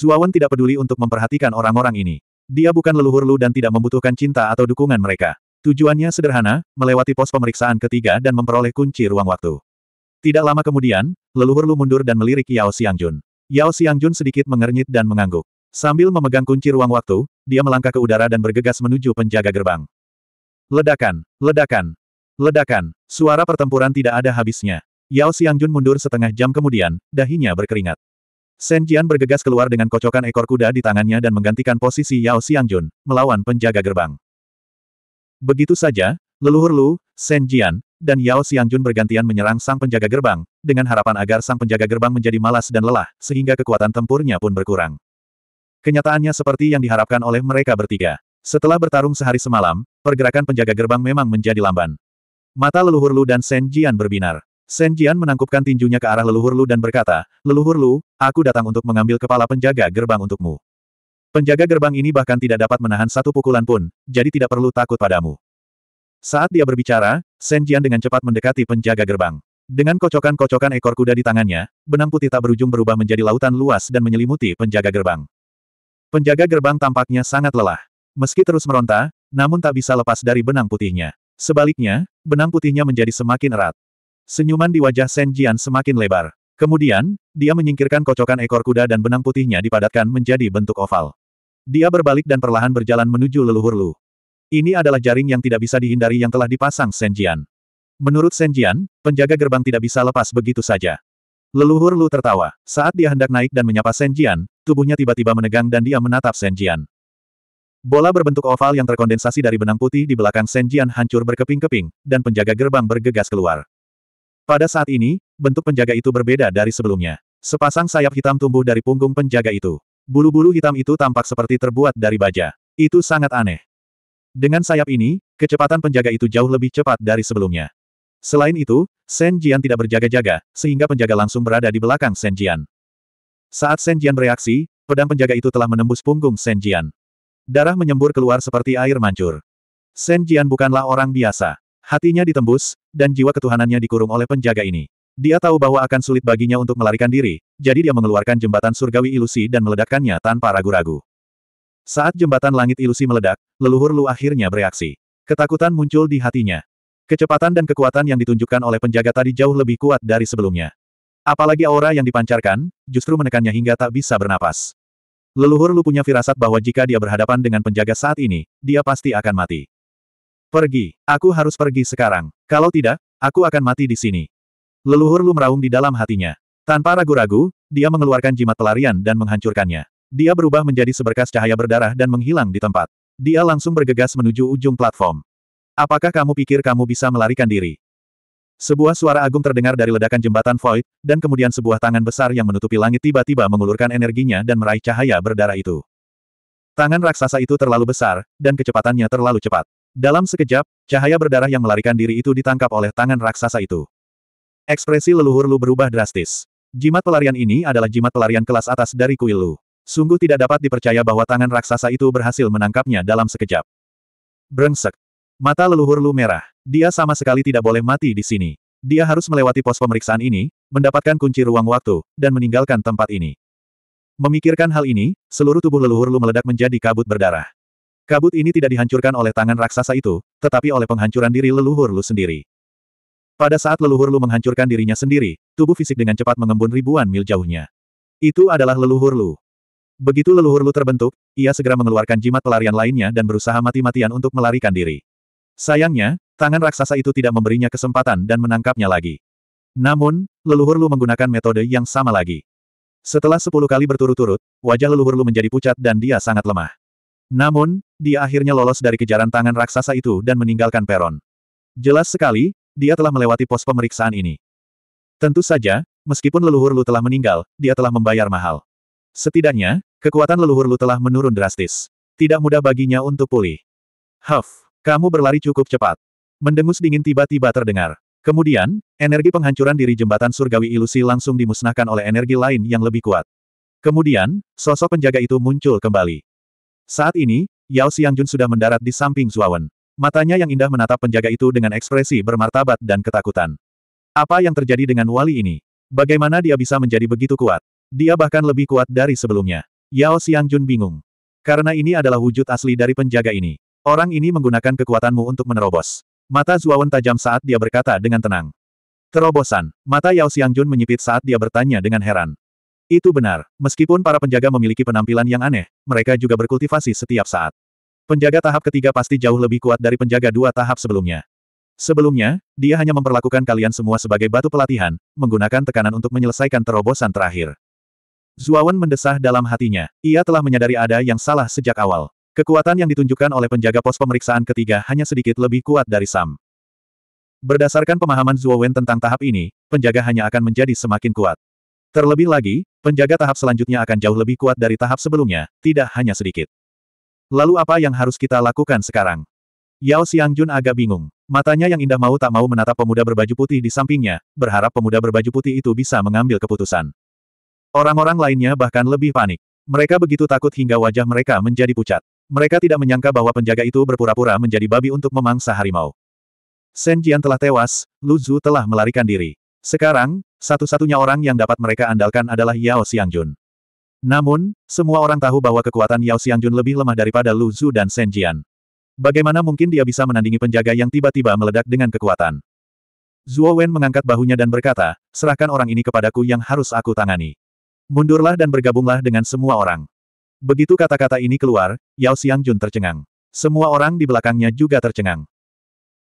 Zuawan tidak peduli untuk memperhatikan orang-orang ini. Dia bukan leluhur Lu dan tidak membutuhkan cinta atau dukungan mereka. Tujuannya sederhana, melewati pos pemeriksaan ketiga dan memperoleh kunci ruang waktu. Tidak lama kemudian, leluhur Lu mundur dan melirik Yao Xiangjun. Yao Xiangjun sedikit mengernyit dan mengangguk. Sambil memegang kunci ruang waktu, dia melangkah ke udara dan bergegas menuju penjaga gerbang. Ledakan, ledakan, ledakan, suara pertempuran tidak ada habisnya. Yao Xiangjun mundur setengah jam kemudian, dahinya berkeringat. Shen Jian bergegas keluar dengan kocokan ekor kuda di tangannya dan menggantikan posisi Yao Xiangjun, melawan penjaga gerbang. Begitu saja, leluhur Lu, Shen Jian, dan Yao Xiangjun bergantian menyerang sang penjaga gerbang, dengan harapan agar sang penjaga gerbang menjadi malas dan lelah, sehingga kekuatan tempurnya pun berkurang. Kenyataannya seperti yang diharapkan oleh mereka bertiga. Setelah bertarung sehari semalam, pergerakan penjaga gerbang memang menjadi lamban. Mata leluhur Lu dan Shen Jian berbinar. Shen Jian menangkupkan tinjunya ke arah leluhur Lu dan berkata, Leluhur Lu, aku datang untuk mengambil kepala penjaga gerbang untukmu. Penjaga gerbang ini bahkan tidak dapat menahan satu pukulan pun, jadi tidak perlu takut padamu. Saat dia berbicara, Shen Jian dengan cepat mendekati penjaga gerbang. Dengan kocokan-kocokan ekor kuda di tangannya, benang putih tak berujung berubah menjadi lautan luas dan menyelimuti penjaga gerbang. Penjaga gerbang tampaknya sangat lelah. Meski terus meronta, namun tak bisa lepas dari benang putihnya. Sebaliknya, benang putihnya menjadi semakin erat. Senyuman di wajah Shen Jian semakin lebar. Kemudian, dia menyingkirkan kocokan ekor kuda dan benang putihnya dipadatkan menjadi bentuk oval. Dia berbalik dan perlahan berjalan menuju leluhur Lu. Ini adalah jaring yang tidak bisa dihindari yang telah dipasang Shen Jian. Menurut Shen Jian, penjaga gerbang tidak bisa lepas begitu saja. Leluhur Lu tertawa. Saat dia hendak naik dan menyapa Shen Jian, tubuhnya tiba-tiba menegang dan dia menatap Shen Jian. Bola berbentuk oval yang terkondensasi dari benang putih di belakang Shen Jian hancur berkeping-keping, dan penjaga gerbang bergegas keluar. Pada saat ini, bentuk penjaga itu berbeda dari sebelumnya. Sepasang sayap hitam tumbuh dari punggung penjaga itu. Bulu-bulu hitam itu tampak seperti terbuat dari baja. Itu sangat aneh. Dengan sayap ini, kecepatan penjaga itu jauh lebih cepat dari sebelumnya. Selain itu, Shen Jian tidak berjaga-jaga, sehingga penjaga langsung berada di belakang Shen Jian. Saat Shen Jian bereaksi, pedang penjaga itu telah menembus punggung Shen Jian. Darah menyembur keluar seperti air mancur. Shen Jian bukanlah orang biasa. Hatinya ditembus, dan jiwa ketuhanannya dikurung oleh penjaga ini. Dia tahu bahwa akan sulit baginya untuk melarikan diri, jadi dia mengeluarkan jembatan surgawi ilusi dan meledakkannya tanpa ragu-ragu. Saat jembatan langit ilusi meledak, leluhur Lu akhirnya bereaksi. Ketakutan muncul di hatinya. Kecepatan dan kekuatan yang ditunjukkan oleh penjaga tadi jauh lebih kuat dari sebelumnya. Apalagi aura yang dipancarkan, justru menekannya hingga tak bisa bernapas. Leluhur Lu punya firasat bahwa jika dia berhadapan dengan penjaga saat ini, dia pasti akan mati. Pergi, aku harus pergi sekarang. Kalau tidak, aku akan mati di sini. Leluhur Lu meraung di dalam hatinya. Tanpa ragu-ragu, dia mengeluarkan jimat pelarian dan menghancurkannya. Dia berubah menjadi seberkas cahaya berdarah dan menghilang di tempat. Dia langsung bergegas menuju ujung platform. Apakah kamu pikir kamu bisa melarikan diri? Sebuah suara agung terdengar dari ledakan jembatan void, dan kemudian sebuah tangan besar yang menutupi langit tiba-tiba mengulurkan energinya dan meraih cahaya berdarah itu. Tangan raksasa itu terlalu besar, dan kecepatannya terlalu cepat. Dalam sekejap, cahaya berdarah yang melarikan diri itu ditangkap oleh tangan raksasa itu. Ekspresi leluhur Lu berubah drastis. Jimat pelarian ini adalah jimat pelarian kelas atas dari kuil Lu. Sungguh tidak dapat dipercaya bahwa tangan raksasa itu berhasil menangkapnya dalam sekejap. Brengsek. Mata leluhur Lu merah. Dia sama sekali tidak boleh mati di sini. Dia harus melewati pos pemeriksaan ini, mendapatkan kunci ruang waktu, dan meninggalkan tempat ini. Memikirkan hal ini, seluruh tubuh leluhur Lu meledak menjadi kabut berdarah. Kabut ini tidak dihancurkan oleh tangan raksasa itu, tetapi oleh penghancuran diri leluhur lu sendiri. Pada saat leluhur lu menghancurkan dirinya sendiri, tubuh fisik dengan cepat mengembun ribuan mil jauhnya. Itu adalah leluhur lu. Begitu leluhur lu terbentuk, ia segera mengeluarkan jimat pelarian lainnya dan berusaha mati-matian untuk melarikan diri. Sayangnya, tangan raksasa itu tidak memberinya kesempatan dan menangkapnya lagi. Namun, leluhur lu menggunakan metode yang sama lagi. Setelah sepuluh kali berturut-turut, wajah leluhur lu menjadi pucat dan dia sangat lemah. Namun, dia akhirnya lolos dari kejaran tangan raksasa itu dan meninggalkan peron. Jelas sekali, dia telah melewati pos pemeriksaan ini. Tentu saja, meskipun leluhur Lu telah meninggal, dia telah membayar mahal. Setidaknya, kekuatan leluhur Lu telah menurun drastis. Tidak mudah baginya untuk pulih. Huff, kamu berlari cukup cepat. Mendengus dingin tiba-tiba terdengar. Kemudian, energi penghancuran diri jembatan surgawi ilusi langsung dimusnahkan oleh energi lain yang lebih kuat. Kemudian, sosok penjaga itu muncul kembali. Saat ini, Yao Xiangjun sudah mendarat di samping Zuawan. Matanya yang indah menatap penjaga itu dengan ekspresi bermartabat dan ketakutan. Apa yang terjadi dengan wali ini? Bagaimana dia bisa menjadi begitu kuat? Dia bahkan lebih kuat dari sebelumnya. Yao Xiangjun bingung. Karena ini adalah wujud asli dari penjaga ini. Orang ini menggunakan kekuatanmu untuk menerobos. Mata Zuawan tajam saat dia berkata dengan tenang. Terobosan. Mata Yao Xiangjun menyipit saat dia bertanya dengan heran. Itu benar, meskipun para penjaga memiliki penampilan yang aneh, mereka juga berkultivasi setiap saat. Penjaga tahap ketiga pasti jauh lebih kuat dari penjaga dua tahap sebelumnya. Sebelumnya, dia hanya memperlakukan kalian semua sebagai batu pelatihan, menggunakan tekanan untuk menyelesaikan terobosan terakhir. Zuawan mendesah dalam hatinya. Ia telah menyadari ada yang salah sejak awal. Kekuatan yang ditunjukkan oleh penjaga pos pemeriksaan ketiga hanya sedikit lebih kuat dari Sam. Berdasarkan pemahaman Zuowen tentang tahap ini, penjaga hanya akan menjadi semakin kuat. Terlebih lagi, penjaga tahap selanjutnya akan jauh lebih kuat dari tahap sebelumnya, tidak hanya sedikit. Lalu apa yang harus kita lakukan sekarang? Yao Xiangjun agak bingung. Matanya yang indah mau tak mau menatap pemuda berbaju putih di sampingnya, berharap pemuda berbaju putih itu bisa mengambil keputusan. Orang-orang lainnya bahkan lebih panik. Mereka begitu takut hingga wajah mereka menjadi pucat. Mereka tidak menyangka bahwa penjaga itu berpura-pura menjadi babi untuk memangsa harimau. Shen Jian telah tewas, Lu Zhu telah melarikan diri. Sekarang, satu-satunya orang yang dapat mereka andalkan adalah Yao Xiangjun. Namun, semua orang tahu bahwa kekuatan Yao Xiangjun lebih lemah daripada Lu Zhu dan Shen Jian. Bagaimana mungkin dia bisa menandingi penjaga yang tiba-tiba meledak dengan kekuatan? Zhuo Wen mengangkat bahunya dan berkata, serahkan orang ini kepadaku yang harus aku tangani. Mundurlah dan bergabunglah dengan semua orang. Begitu kata-kata ini keluar, Yao Xiangjun tercengang. Semua orang di belakangnya juga tercengang.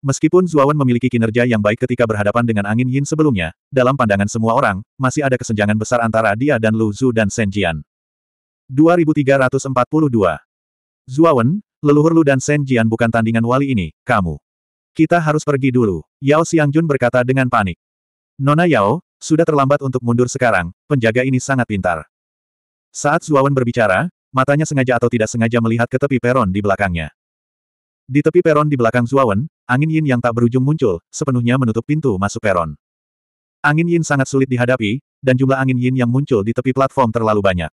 Meskipun Zuawan memiliki kinerja yang baik ketika berhadapan dengan angin Yin sebelumnya, dalam pandangan semua orang, masih ada kesenjangan besar antara dia dan Lu Zhu dan Shen Jian. 2342 Zuawan, leluhur Lu dan Shen Jian bukan tandingan wali ini, kamu. Kita harus pergi dulu, Yao Xiangjun berkata dengan panik. Nona Yao, sudah terlambat untuk mundur sekarang, penjaga ini sangat pintar. Saat Zuawan berbicara, matanya sengaja atau tidak sengaja melihat ke tepi peron di belakangnya. Di tepi peron di belakang Zuawan, angin yin yang tak berujung muncul, sepenuhnya menutup pintu masuk peron. Angin yin sangat sulit dihadapi, dan jumlah angin yin yang muncul di tepi platform terlalu banyak.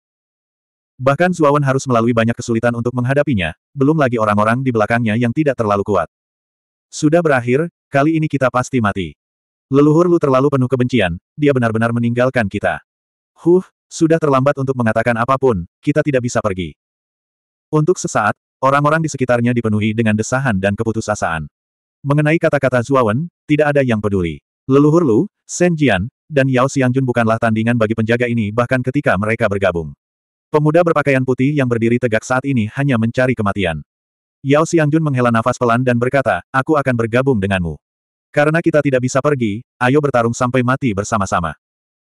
Bahkan Zuawan harus melalui banyak kesulitan untuk menghadapinya, belum lagi orang-orang di belakangnya yang tidak terlalu kuat. Sudah berakhir, kali ini kita pasti mati. Leluhur lu terlalu penuh kebencian, dia benar-benar meninggalkan kita. Huh, sudah terlambat untuk mengatakan apapun, kita tidak bisa pergi. Untuk sesaat, Orang-orang di sekitarnya dipenuhi dengan desahan dan keputusasaan. Mengenai kata-kata Zuawan, tidak ada yang peduli. Leluhur Lu, Shen Jian, dan Yao Xiangjun bukanlah tandingan bagi penjaga ini bahkan ketika mereka bergabung. Pemuda berpakaian putih yang berdiri tegak saat ini hanya mencari kematian. Yao Xiangjun menghela nafas pelan dan berkata, aku akan bergabung denganmu. Karena kita tidak bisa pergi, ayo bertarung sampai mati bersama-sama.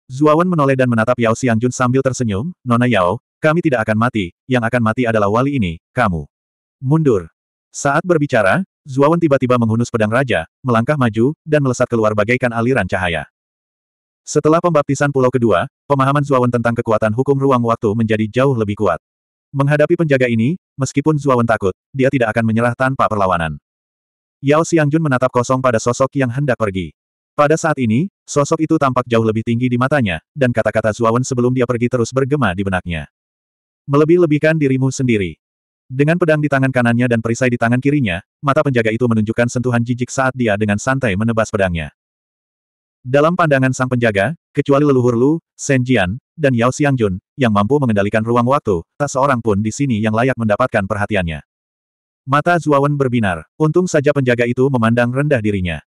Zuawan menoleh dan menatap Yao Xiangjun sambil tersenyum, Nona Yao, kami tidak akan mati, yang akan mati adalah wali ini, kamu. Mundur. Saat berbicara, Zuawan tiba-tiba menghunus pedang raja, melangkah maju, dan melesat keluar bagaikan aliran cahaya. Setelah pembaptisan pulau kedua, pemahaman Zuawan tentang kekuatan hukum ruang waktu menjadi jauh lebih kuat. Menghadapi penjaga ini, meskipun Zuawan takut, dia tidak akan menyerah tanpa perlawanan. Yao Xiangjun menatap kosong pada sosok yang hendak pergi. Pada saat ini, sosok itu tampak jauh lebih tinggi di matanya, dan kata-kata Zuawan sebelum dia pergi terus bergema di benaknya. Melebih-lebihkan dirimu sendiri. Dengan pedang di tangan kanannya dan perisai di tangan kirinya, mata penjaga itu menunjukkan sentuhan jijik saat dia dengan santai menebas pedangnya. Dalam pandangan sang penjaga, kecuali leluhur Lu, Shen Jian, dan Yao Xiangjun, yang mampu mengendalikan ruang waktu, tak seorang pun di sini yang layak mendapatkan perhatiannya. Mata Zuawan berbinar, untung saja penjaga itu memandang rendah dirinya.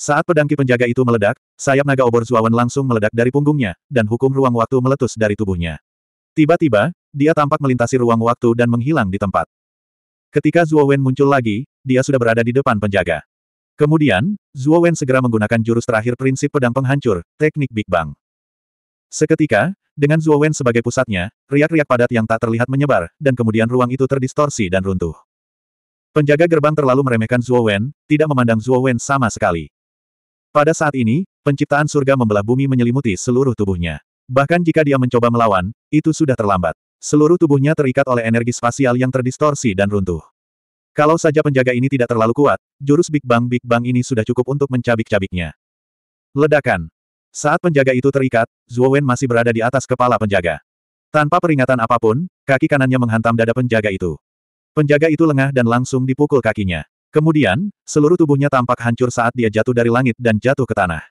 Saat pedangki penjaga itu meledak, sayap naga obor Zuawan langsung meledak dari punggungnya, dan hukum ruang waktu meletus dari tubuhnya. Tiba-tiba, dia tampak melintasi ruang waktu dan menghilang di tempat. Ketika Zhuo Wen muncul lagi, dia sudah berada di depan penjaga. Kemudian, Zhuo Wen segera menggunakan jurus terakhir prinsip pedang penghancur, teknik Big Bang. Seketika, dengan Zhuo Wen sebagai pusatnya, riak-riak padat yang tak terlihat menyebar, dan kemudian ruang itu terdistorsi dan runtuh. Penjaga gerbang terlalu meremehkan Zhuo Wen, tidak memandang Zhuo Wen sama sekali. Pada saat ini, penciptaan surga membelah bumi menyelimuti seluruh tubuhnya. Bahkan jika dia mencoba melawan, itu sudah terlambat. Seluruh tubuhnya terikat oleh energi spasial yang terdistorsi dan runtuh. Kalau saja penjaga ini tidak terlalu kuat, jurus Big Bang Big Bang ini sudah cukup untuk mencabik-cabiknya. Ledakan. Saat penjaga itu terikat, Zhuo Wen masih berada di atas kepala penjaga. Tanpa peringatan apapun, kaki kanannya menghantam dada penjaga itu. Penjaga itu lengah dan langsung dipukul kakinya. Kemudian, seluruh tubuhnya tampak hancur saat dia jatuh dari langit dan jatuh ke tanah.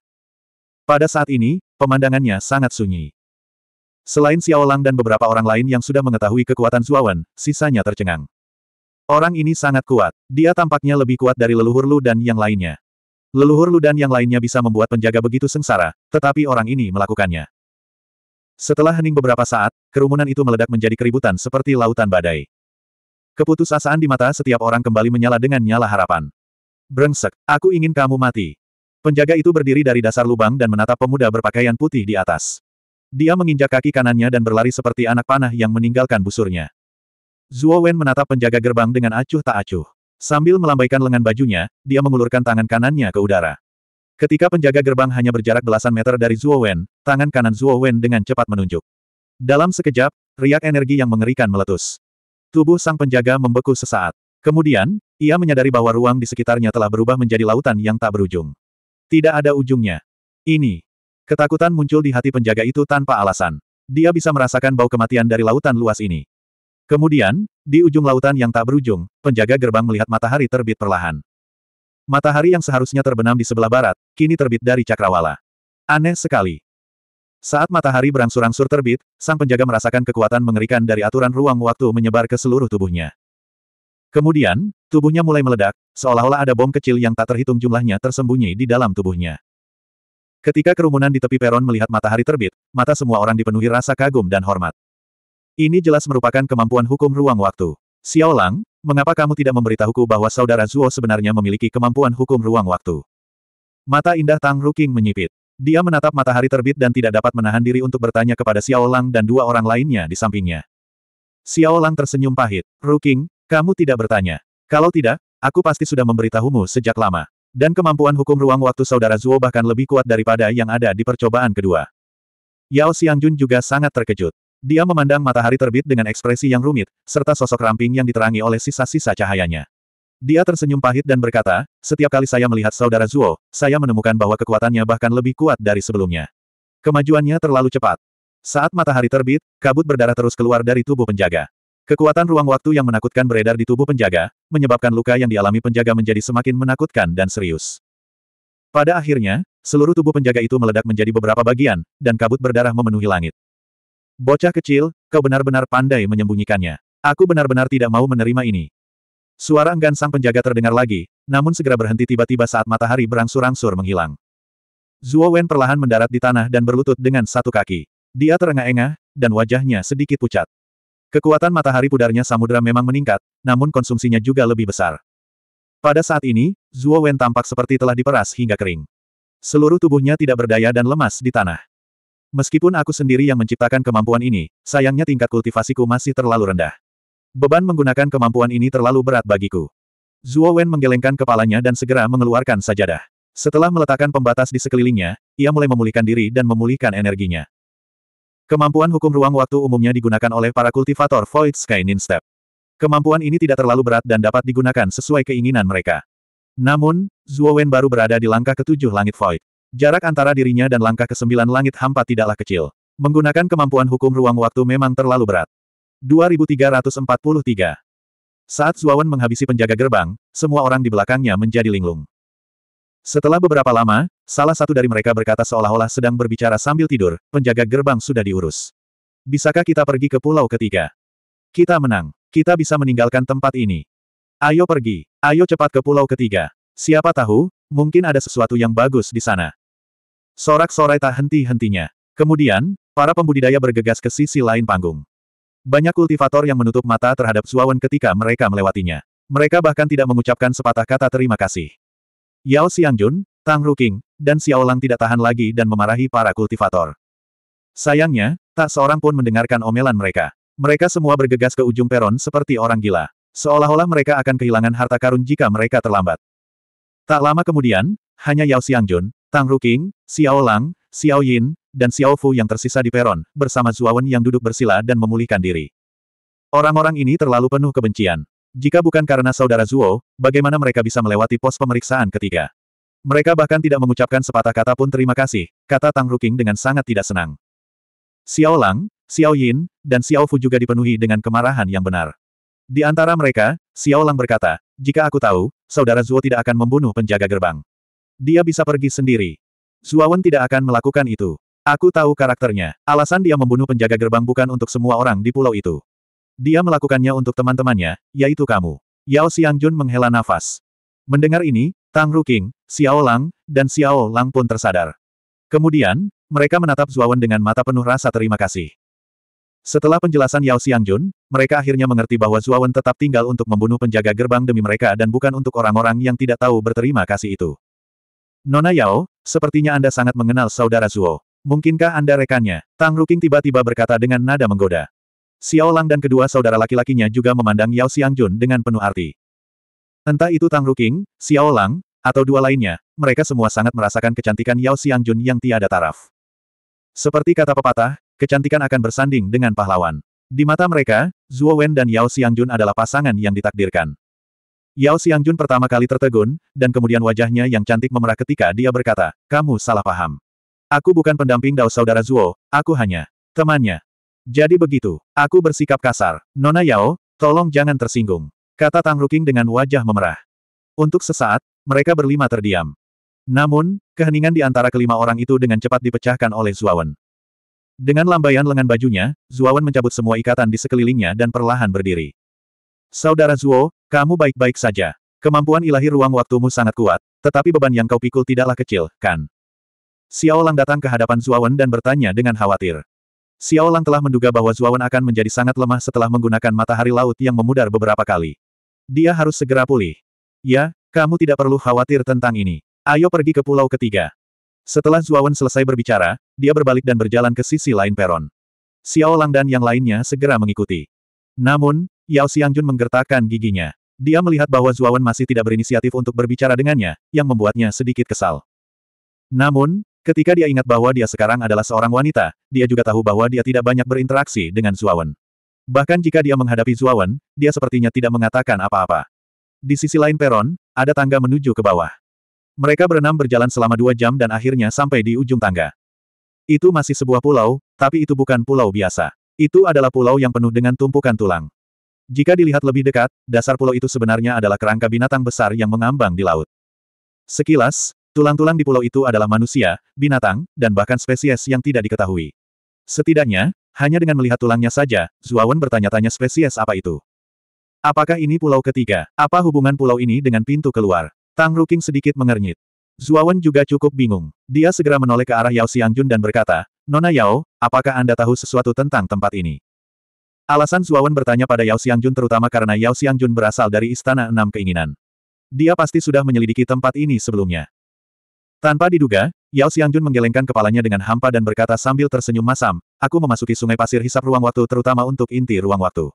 Pada saat ini, pemandangannya sangat sunyi. Selain Xiaolang dan beberapa orang lain yang sudah mengetahui kekuatan Zuawan, sisanya tercengang. Orang ini sangat kuat. Dia tampaknya lebih kuat dari leluhur Lu dan yang lainnya. Leluhur Lu dan yang lainnya bisa membuat penjaga begitu sengsara, tetapi orang ini melakukannya. Setelah hening beberapa saat, kerumunan itu meledak menjadi keributan seperti lautan badai. Keputusasaan di mata setiap orang kembali menyala dengan nyala harapan. Brengsek, aku ingin kamu mati. Penjaga itu berdiri dari dasar lubang dan menatap pemuda berpakaian putih di atas. Dia menginjak kaki kanannya dan berlari seperti anak panah yang meninggalkan busurnya. Zuo Wen menatap penjaga gerbang dengan acuh tak acuh. Sambil melambaikan lengan bajunya, dia mengulurkan tangan kanannya ke udara. Ketika penjaga gerbang hanya berjarak belasan meter dari Zuo Wen, tangan kanan Zuo Wen dengan cepat menunjuk. Dalam sekejap, riak energi yang mengerikan meletus. Tubuh sang penjaga membeku sesaat. Kemudian, ia menyadari bahwa ruang di sekitarnya telah berubah menjadi lautan yang tak berujung. Tidak ada ujungnya. Ini, Ketakutan muncul di hati penjaga itu tanpa alasan. Dia bisa merasakan bau kematian dari lautan luas ini. Kemudian, di ujung lautan yang tak berujung, penjaga gerbang melihat matahari terbit perlahan. Matahari yang seharusnya terbenam di sebelah barat, kini terbit dari cakrawala. Aneh sekali. Saat matahari berangsur-angsur terbit, sang penjaga merasakan kekuatan mengerikan dari aturan ruang waktu menyebar ke seluruh tubuhnya. Kemudian, tubuhnya mulai meledak, seolah-olah ada bom kecil yang tak terhitung jumlahnya tersembunyi di dalam tubuhnya. Ketika kerumunan di tepi peron melihat matahari terbit, mata semua orang dipenuhi rasa kagum dan hormat. Ini jelas merupakan kemampuan hukum ruang waktu. Xiao Lang, mengapa kamu tidak memberitahuku bahwa saudara Zuo sebenarnya memiliki kemampuan hukum ruang waktu? Mata indah Tang Ruking menyipit. Dia menatap matahari terbit dan tidak dapat menahan diri untuk bertanya kepada Xiao Lang dan dua orang lainnya di sampingnya. Xiao Lang tersenyum pahit. Ruking, kamu tidak bertanya. Kalau tidak, aku pasti sudah memberitahumu sejak lama. Dan kemampuan hukum ruang waktu saudara Zuo bahkan lebih kuat daripada yang ada di percobaan kedua. Yao Xiangjun juga sangat terkejut. Dia memandang matahari terbit dengan ekspresi yang rumit, serta sosok ramping yang diterangi oleh sisa-sisa cahayanya. Dia tersenyum pahit dan berkata, setiap kali saya melihat saudara Zuo, saya menemukan bahwa kekuatannya bahkan lebih kuat dari sebelumnya. Kemajuannya terlalu cepat. Saat matahari terbit, kabut berdarah terus keluar dari tubuh penjaga. Kekuatan ruang waktu yang menakutkan beredar di tubuh penjaga, menyebabkan luka yang dialami penjaga menjadi semakin menakutkan dan serius. Pada akhirnya, seluruh tubuh penjaga itu meledak menjadi beberapa bagian, dan kabut berdarah memenuhi langit. Bocah kecil, kau benar-benar pandai menyembunyikannya. Aku benar-benar tidak mau menerima ini. Suara enggan sang penjaga terdengar lagi, namun segera berhenti tiba-tiba saat matahari berangsur-angsur menghilang. Zuo Wen perlahan mendarat di tanah dan berlutut dengan satu kaki. Dia terengah-engah, dan wajahnya sedikit pucat. Kekuatan matahari pudarnya samudera memang meningkat, namun konsumsinya juga lebih besar. Pada saat ini, Zuo Wen tampak seperti telah diperas hingga kering. Seluruh tubuhnya tidak berdaya dan lemas di tanah. Meskipun aku sendiri yang menciptakan kemampuan ini, sayangnya tingkat kultivasiku masih terlalu rendah. Beban menggunakan kemampuan ini terlalu berat bagiku. Zuo Wen menggelengkan kepalanya dan segera mengeluarkan sajadah. Setelah meletakkan pembatas di sekelilingnya, ia mulai memulihkan diri dan memulihkan energinya. Kemampuan hukum ruang waktu umumnya digunakan oleh para kultivator Void Sky Ninstep. Kemampuan ini tidak terlalu berat dan dapat digunakan sesuai keinginan mereka. Namun, Zhuo Wen baru berada di langkah ketujuh langit Void. Jarak antara dirinya dan langkah kesembilan langit hampa tidaklah kecil. Menggunakan kemampuan hukum ruang waktu memang terlalu berat. 2343 Saat Zhuo Wen menghabisi penjaga gerbang, semua orang di belakangnya menjadi linglung. Setelah beberapa lama, salah satu dari mereka berkata seolah-olah sedang berbicara sambil tidur, penjaga gerbang sudah diurus. Bisakah kita pergi ke pulau ketiga? Kita menang. Kita bisa meninggalkan tempat ini. Ayo pergi. Ayo cepat ke pulau ketiga. Siapa tahu, mungkin ada sesuatu yang bagus di sana. Sorak-sorai tak henti-hentinya. Kemudian, para pembudidaya bergegas ke sisi lain panggung. Banyak kultivator yang menutup mata terhadap Suawan ketika mereka melewatinya. Mereka bahkan tidak mengucapkan sepatah kata terima kasih. Yao Xiangjun, Tang Ruking, dan Xiaolang tidak tahan lagi dan memarahi para kultivator. Sayangnya, tak seorang pun mendengarkan omelan mereka. Mereka semua bergegas ke ujung peron seperti orang gila. Seolah-olah mereka akan kehilangan harta karun jika mereka terlambat. Tak lama kemudian, hanya Yao Xiangjun, Tang Ruking, Xiao Lang, Xiao Yin, dan Xiao Fu yang tersisa di peron, bersama Zuawan yang duduk bersila dan memulihkan diri. Orang-orang ini terlalu penuh kebencian. Jika bukan karena saudara Zuo, bagaimana mereka bisa melewati pos pemeriksaan ketiga? Mereka bahkan tidak mengucapkan sepatah kata pun terima kasih, kata Tang Ruking dengan sangat tidak senang. Xiao Lang, Xiao Yin, dan Xiao Fu juga dipenuhi dengan kemarahan yang benar. Di antara mereka, Xiao Lang berkata, jika aku tahu, saudara Zuo tidak akan membunuh penjaga gerbang. Dia bisa pergi sendiri. Wen tidak akan melakukan itu. Aku tahu karakternya. Alasan dia membunuh penjaga gerbang bukan untuk semua orang di pulau itu. Dia melakukannya untuk teman-temannya, yaitu kamu. Yao Xiangjun menghela nafas. Mendengar ini, Tang Ruking, Xiao Lang, dan Xiao Lang pun tersadar. Kemudian, mereka menatap Zuawan dengan mata penuh rasa terima kasih. Setelah penjelasan Yao Xiangjun, mereka akhirnya mengerti bahwa Zuawan tetap tinggal untuk membunuh penjaga gerbang demi mereka dan bukan untuk orang-orang yang tidak tahu berterima kasih itu. Nona Yao, sepertinya Anda sangat mengenal saudara Zuo. Mungkinkah Anda rekannya? Tang Ruking tiba-tiba berkata dengan nada menggoda. Xiao Lang dan kedua saudara laki-lakinya juga memandang Yao Xiangjun dengan penuh arti. Entah itu Tang Ruking, Xiao Lang, atau dua lainnya, mereka semua sangat merasakan kecantikan Yao Xiangjun yang tiada taraf. Seperti kata pepatah, kecantikan akan bersanding dengan pahlawan. Di mata mereka, Zhuo Wen dan Yao Xiangjun adalah pasangan yang ditakdirkan. Yao Xiangjun pertama kali tertegun, dan kemudian wajahnya yang cantik memerah ketika dia berkata, kamu salah paham. Aku bukan pendamping Dao Saudara Zuo, aku hanya temannya. Jadi begitu, aku bersikap kasar. Nona Yao, tolong jangan tersinggung. Kata Tang Ruking dengan wajah memerah. Untuk sesaat, mereka berlima terdiam. Namun, keheningan di antara kelima orang itu dengan cepat dipecahkan oleh Zuawan. Dengan lambaian lengan bajunya, Zuawan mencabut semua ikatan di sekelilingnya dan perlahan berdiri. Saudara Zuo, kamu baik-baik saja. Kemampuan ilahi ruang waktumu sangat kuat, tetapi beban yang kau pikul tidaklah kecil, kan? Xiao Lang datang ke hadapan Zuawan dan bertanya dengan khawatir. Xiao Lang telah menduga bahwa Zuawan akan menjadi sangat lemah setelah menggunakan matahari laut yang memudar beberapa kali. Dia harus segera pulih. Ya, kamu tidak perlu khawatir tentang ini. Ayo pergi ke pulau ketiga. Setelah Zuawan selesai berbicara, dia berbalik dan berjalan ke sisi lain peron. Xiao Lang dan yang lainnya segera mengikuti. Namun, Yao Xiangjun menggertakkan giginya. Dia melihat bahwa Zuawan masih tidak berinisiatif untuk berbicara dengannya, yang membuatnya sedikit kesal. Namun, Ketika dia ingat bahwa dia sekarang adalah seorang wanita, dia juga tahu bahwa dia tidak banyak berinteraksi dengan Zuawan. Bahkan jika dia menghadapi Zuawan, dia sepertinya tidak mengatakan apa-apa. Di sisi lain peron, ada tangga menuju ke bawah. Mereka berenam berjalan selama dua jam dan akhirnya sampai di ujung tangga. Itu masih sebuah pulau, tapi itu bukan pulau biasa. Itu adalah pulau yang penuh dengan tumpukan tulang. Jika dilihat lebih dekat, dasar pulau itu sebenarnya adalah kerangka binatang besar yang mengambang di laut. Sekilas, Tulang-tulang di pulau itu adalah manusia, binatang, dan bahkan spesies yang tidak diketahui. Setidaknya, hanya dengan melihat tulangnya saja, Zuawan bertanya-tanya spesies apa itu. Apakah ini pulau ketiga? Apa hubungan pulau ini dengan pintu keluar? Tang Ruking sedikit mengernyit. Zuawan juga cukup bingung. Dia segera menoleh ke arah Yao Xiangjun dan berkata, Nona Yao, apakah Anda tahu sesuatu tentang tempat ini? Alasan Zuawan bertanya pada Yao Xiangjun terutama karena Yao Xiangjun berasal dari Istana Enam Keinginan. Dia pasti sudah menyelidiki tempat ini sebelumnya. Tanpa diduga, Yao Xiangjun menggelengkan kepalanya dengan hampa dan berkata sambil tersenyum masam, aku memasuki sungai pasir hisap ruang waktu terutama untuk inti ruang waktu.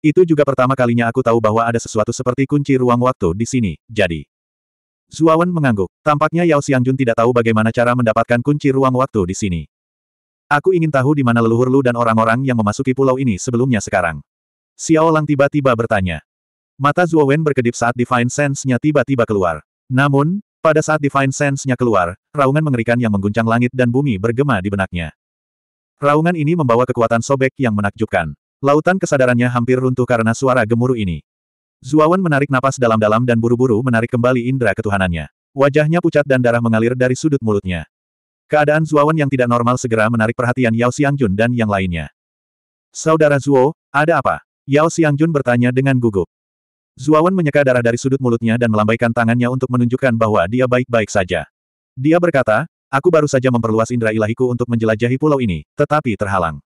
Itu juga pertama kalinya aku tahu bahwa ada sesuatu seperti kunci ruang waktu di sini, jadi. Zuawan mengangguk. Tampaknya Yao Xiangjun tidak tahu bagaimana cara mendapatkan kunci ruang waktu di sini. Aku ingin tahu di mana leluhur Lu dan orang-orang yang memasuki pulau ini sebelumnya sekarang. Xiao Lang tiba-tiba bertanya. Mata Zuowen berkedip saat Divine Sense-nya tiba-tiba keluar. Namun, pada saat Divine Sense-nya keluar, raungan mengerikan yang mengguncang langit dan bumi bergema di benaknya. Raungan ini membawa kekuatan sobek yang menakjubkan. Lautan kesadarannya hampir runtuh karena suara gemuruh ini. Zuawan menarik napas dalam-dalam dan buru-buru menarik kembali indera ketuhanannya. Wajahnya pucat dan darah mengalir dari sudut mulutnya. Keadaan Zuawan yang tidak normal segera menarik perhatian Yao Xiangjun dan yang lainnya. Saudara Zuo, ada apa? Yao Xiangjun bertanya dengan gugup. Zuawan menyeka darah dari sudut mulutnya dan melambaikan tangannya untuk menunjukkan bahwa dia baik-baik saja. Dia berkata, aku baru saja memperluas indera ilahiku untuk menjelajahi pulau ini, tetapi terhalang.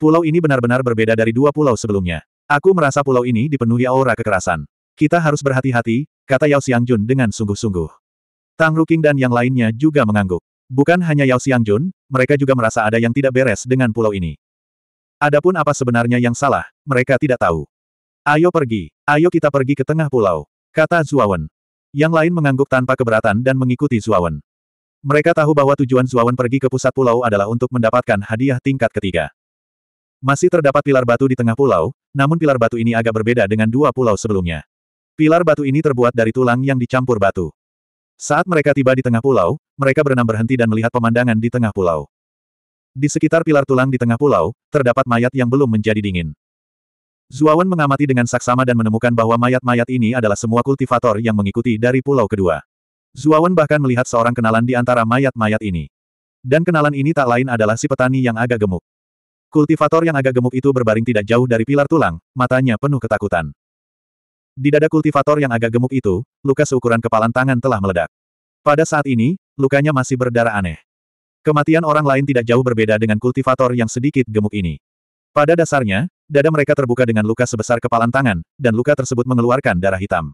Pulau ini benar-benar berbeda dari dua pulau sebelumnya. Aku merasa pulau ini dipenuhi aura kekerasan. Kita harus berhati-hati, kata Yao Xiangjun dengan sungguh-sungguh. Tang Ruking dan yang lainnya juga mengangguk. Bukan hanya Yao Xiangjun, mereka juga merasa ada yang tidak beres dengan pulau ini. Adapun apa sebenarnya yang salah, mereka tidak tahu. Ayo pergi, ayo kita pergi ke tengah pulau, kata Zuawan. Yang lain mengangguk tanpa keberatan dan mengikuti Zuawan. Mereka tahu bahwa tujuan Zuawan pergi ke pusat pulau adalah untuk mendapatkan hadiah tingkat ketiga. Masih terdapat pilar batu di tengah pulau, namun pilar batu ini agak berbeda dengan dua pulau sebelumnya. Pilar batu ini terbuat dari tulang yang dicampur batu. Saat mereka tiba di tengah pulau, mereka berenam berhenti dan melihat pemandangan di tengah pulau. Di sekitar pilar tulang di tengah pulau, terdapat mayat yang belum menjadi dingin. Zuawan mengamati dengan saksama dan menemukan bahwa mayat-mayat ini adalah semua kultivator yang mengikuti dari pulau kedua. Zuawan bahkan melihat seorang kenalan di antara mayat-mayat ini. Dan kenalan ini tak lain adalah si petani yang agak gemuk. Kultivator yang agak gemuk itu berbaring tidak jauh dari pilar tulang, matanya penuh ketakutan. Di dada kultivator yang agak gemuk itu, luka seukuran kepalan tangan telah meledak. Pada saat ini, lukanya masih berdarah aneh. Kematian orang lain tidak jauh berbeda dengan kultivator yang sedikit gemuk ini. Pada dasarnya, dada mereka terbuka dengan luka sebesar kepalan tangan, dan luka tersebut mengeluarkan darah hitam.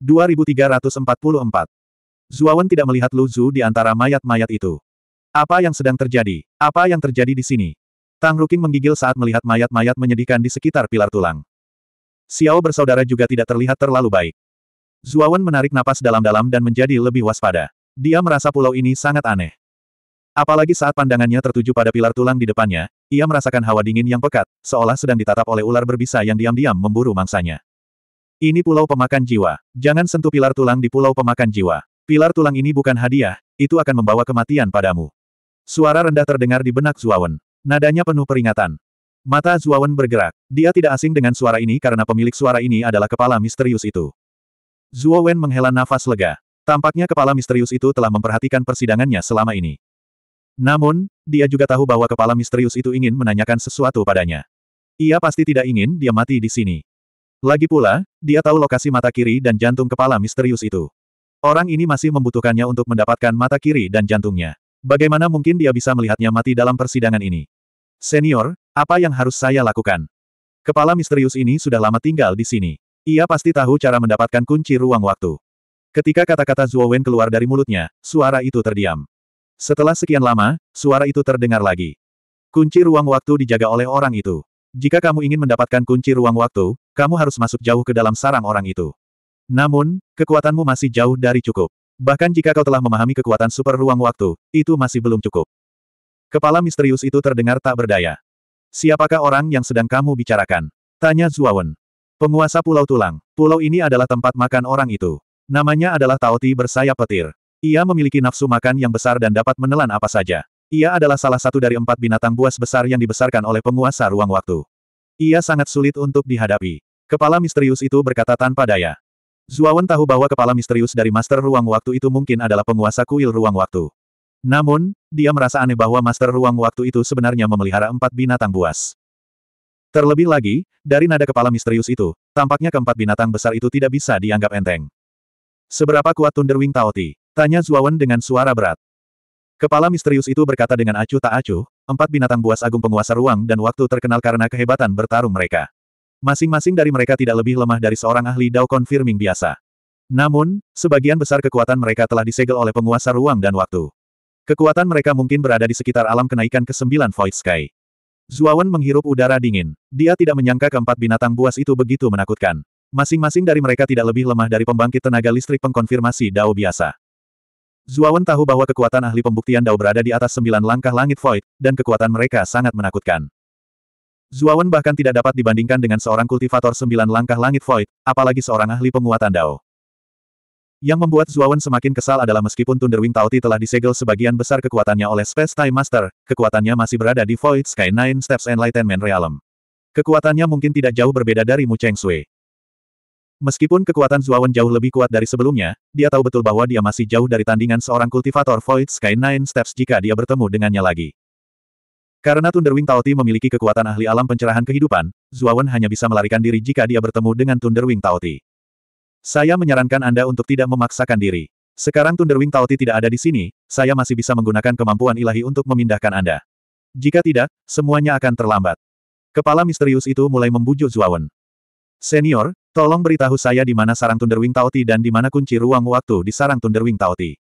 2344. Zuawan tidak melihat Lu Zhu di antara mayat-mayat itu. Apa yang sedang terjadi? Apa yang terjadi di sini? Tang Ruking menggigil saat melihat mayat-mayat menyedihkan di sekitar pilar tulang. Xiao bersaudara juga tidak terlihat terlalu baik. Zuawan menarik napas dalam-dalam dan menjadi lebih waspada. Dia merasa pulau ini sangat aneh. Apalagi saat pandangannya tertuju pada pilar tulang di depannya, ia merasakan hawa dingin yang pekat, seolah sedang ditatap oleh ular berbisa yang diam-diam memburu mangsanya. Ini pulau pemakan jiwa. Jangan sentuh pilar tulang di pulau pemakan jiwa. Pilar tulang ini bukan hadiah, itu akan membawa kematian padamu. Suara rendah terdengar di benak Zuawan. Nadanya penuh peringatan. Mata Zuawan bergerak. Dia tidak asing dengan suara ini karena pemilik suara ini adalah kepala misterius itu. Zuawan menghela nafas lega. Tampaknya kepala misterius itu telah memperhatikan persidangannya selama ini. Namun, dia juga tahu bahwa kepala misterius itu ingin menanyakan sesuatu padanya. Ia pasti tidak ingin dia mati di sini. Lagi pula, dia tahu lokasi mata kiri dan jantung kepala misterius itu. Orang ini masih membutuhkannya untuk mendapatkan mata kiri dan jantungnya. Bagaimana mungkin dia bisa melihatnya mati dalam persidangan ini? Senior, apa yang harus saya lakukan? Kepala misterius ini sudah lama tinggal di sini. Ia pasti tahu cara mendapatkan kunci ruang waktu. Ketika kata-kata Zhuo Wen keluar dari mulutnya, suara itu terdiam. Setelah sekian lama, suara itu terdengar lagi. Kunci ruang waktu dijaga oleh orang itu. Jika kamu ingin mendapatkan kunci ruang waktu, kamu harus masuk jauh ke dalam sarang orang itu. Namun, kekuatanmu masih jauh dari cukup. Bahkan jika kau telah memahami kekuatan super ruang waktu, itu masih belum cukup. Kepala misterius itu terdengar tak berdaya. Siapakah orang yang sedang kamu bicarakan? Tanya Zuawan. Penguasa Pulau Tulang. Pulau ini adalah tempat makan orang itu. Namanya adalah Taoti bersayap petir. Ia memiliki nafsu makan yang besar dan dapat menelan apa saja. Ia adalah salah satu dari empat binatang buas besar yang dibesarkan oleh penguasa ruang waktu. Ia sangat sulit untuk dihadapi. Kepala misterius itu berkata tanpa daya. Zuawan tahu bahwa kepala misterius dari Master Ruang Waktu itu mungkin adalah penguasa kuil Ruang Waktu. Namun, dia merasa aneh bahwa Master Ruang Waktu itu sebenarnya memelihara empat binatang buas. Terlebih lagi, dari nada kepala misterius itu, tampaknya keempat binatang besar itu tidak bisa dianggap enteng. Seberapa kuat Thunderwing Taoti? Tanya Zuawan dengan suara berat. Kepala misterius itu berkata dengan acuh tak acuh, empat binatang buas agung penguasa ruang dan waktu terkenal karena kehebatan bertarung mereka. Masing-masing dari mereka tidak lebih lemah dari seorang ahli Dao Confirming biasa. Namun, sebagian besar kekuatan mereka telah disegel oleh penguasa ruang dan waktu. Kekuatan mereka mungkin berada di sekitar alam kenaikan ke-9 Void Sky. Zuawan menghirup udara dingin. Dia tidak menyangka keempat binatang buas itu begitu menakutkan. Masing-masing dari mereka tidak lebih lemah dari pembangkit tenaga listrik pengkonfirmasi Dao biasa. Zuawan tahu bahwa kekuatan ahli pembuktian Dao berada di atas sembilan langkah langit void, dan kekuatan mereka sangat menakutkan. Zuawan bahkan tidak dapat dibandingkan dengan seorang kultivator sembilan langkah langit void, apalagi seorang ahli penguatan Dao. Yang membuat Zuawan semakin kesal adalah meskipun Thunderwing Tauti telah disegel sebagian besar kekuatannya oleh Space Time Master, kekuatannya masih berada di Void Sky Nine Steps Enlightenment Realm. Kekuatannya mungkin tidak jauh berbeda dari Mu Cheng Sui. Meskipun kekuatan Zuawan jauh lebih kuat dari sebelumnya, dia tahu betul bahwa dia masih jauh dari tandingan seorang kultivator Void Sky Nine Steps jika dia bertemu dengannya lagi. Karena Thunderwing Taoti memiliki kekuatan ahli alam pencerahan kehidupan, Zuawan hanya bisa melarikan diri jika dia bertemu dengan Thunderwing Taoti. Saya menyarankan Anda untuk tidak memaksakan diri. Sekarang Thunderwing Taoti tidak ada di sini, saya masih bisa menggunakan kemampuan ilahi untuk memindahkan Anda. Jika tidak, semuanya akan terlambat. Kepala misterius itu mulai membujuk Zuawan. Senior, Tolong beritahu saya di mana sarang Thunderwing Taoti dan di mana kunci ruang waktu di sarang Thunderwing Taoti.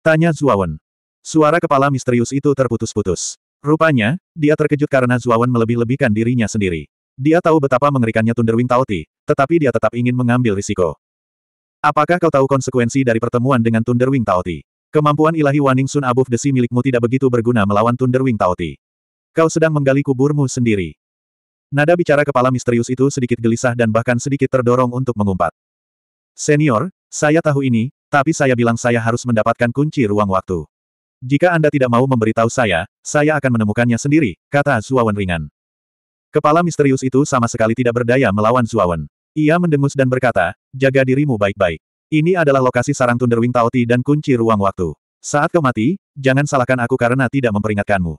Tanya Zuawan. Suara kepala misterius itu terputus-putus. Rupanya, dia terkejut karena Zuawan melebih-lebihkan dirinya sendiri. Dia tahu betapa mengerikannya Thunderwing Taoti, tetapi dia tetap ingin mengambil risiko. Apakah kau tahu konsekuensi dari pertemuan dengan Thunderwing Taoti? Kemampuan ilahi Waning Sun Abuf Desi milikmu tidak begitu berguna melawan Thunderwing Taoti. Kau sedang menggali kuburmu sendiri. Nada bicara kepala misterius itu sedikit gelisah dan bahkan sedikit terdorong untuk mengumpat. Senior, saya tahu ini, tapi saya bilang saya harus mendapatkan kunci ruang waktu. Jika Anda tidak mau memberitahu saya, saya akan menemukannya sendiri, kata Zuawan ringan. Kepala misterius itu sama sekali tidak berdaya melawan Zuawan. Ia mendengus dan berkata, jaga dirimu baik-baik. Ini adalah lokasi sarang Thunderwing Taoti dan kunci ruang waktu. Saat kau mati, jangan salahkan aku karena tidak memperingatkanmu.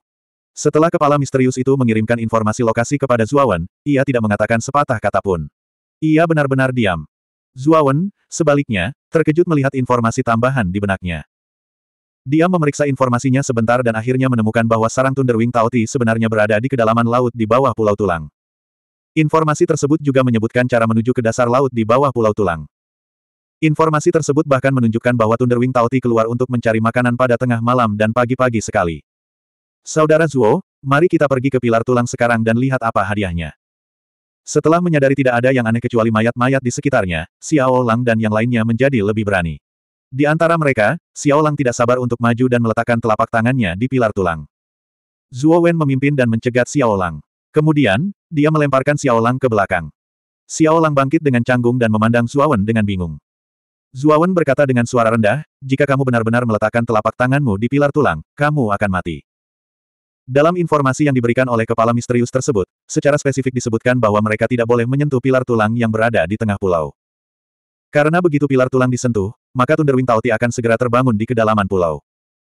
Setelah kepala misterius itu mengirimkan informasi lokasi kepada Zuawan, ia tidak mengatakan sepatah kata pun. Ia benar-benar diam. Zuawan, sebaliknya, terkejut melihat informasi tambahan di benaknya. Dia memeriksa informasinya sebentar dan akhirnya menemukan bahwa sarang Thunderwing Tauti sebenarnya berada di kedalaman laut di bawah Pulau Tulang. Informasi tersebut juga menyebutkan cara menuju ke dasar laut di bawah Pulau Tulang. Informasi tersebut bahkan menunjukkan bahwa Thunderwing Tauti keluar untuk mencari makanan pada tengah malam dan pagi-pagi sekali. Saudara Zuo, mari kita pergi ke pilar tulang sekarang dan lihat apa hadiahnya. Setelah menyadari tidak ada yang aneh kecuali mayat-mayat di sekitarnya, Xiao Lang dan yang lainnya menjadi lebih berani. Di antara mereka, Xiao Lang tidak sabar untuk maju dan meletakkan telapak tangannya di pilar tulang. Zuo Wen memimpin dan mencegat Xiao Lang. Kemudian, dia melemparkan Xiao Lang ke belakang. Xiao Lang bangkit dengan canggung dan memandang Zuo Wen dengan bingung. Zuo Wen berkata dengan suara rendah, jika kamu benar-benar meletakkan telapak tanganmu di pilar tulang, kamu akan mati. Dalam informasi yang diberikan oleh kepala misterius tersebut, secara spesifik disebutkan bahwa mereka tidak boleh menyentuh pilar tulang yang berada di tengah pulau. Karena begitu pilar tulang disentuh, maka Thunderwing Tauti akan segera terbangun di kedalaman pulau.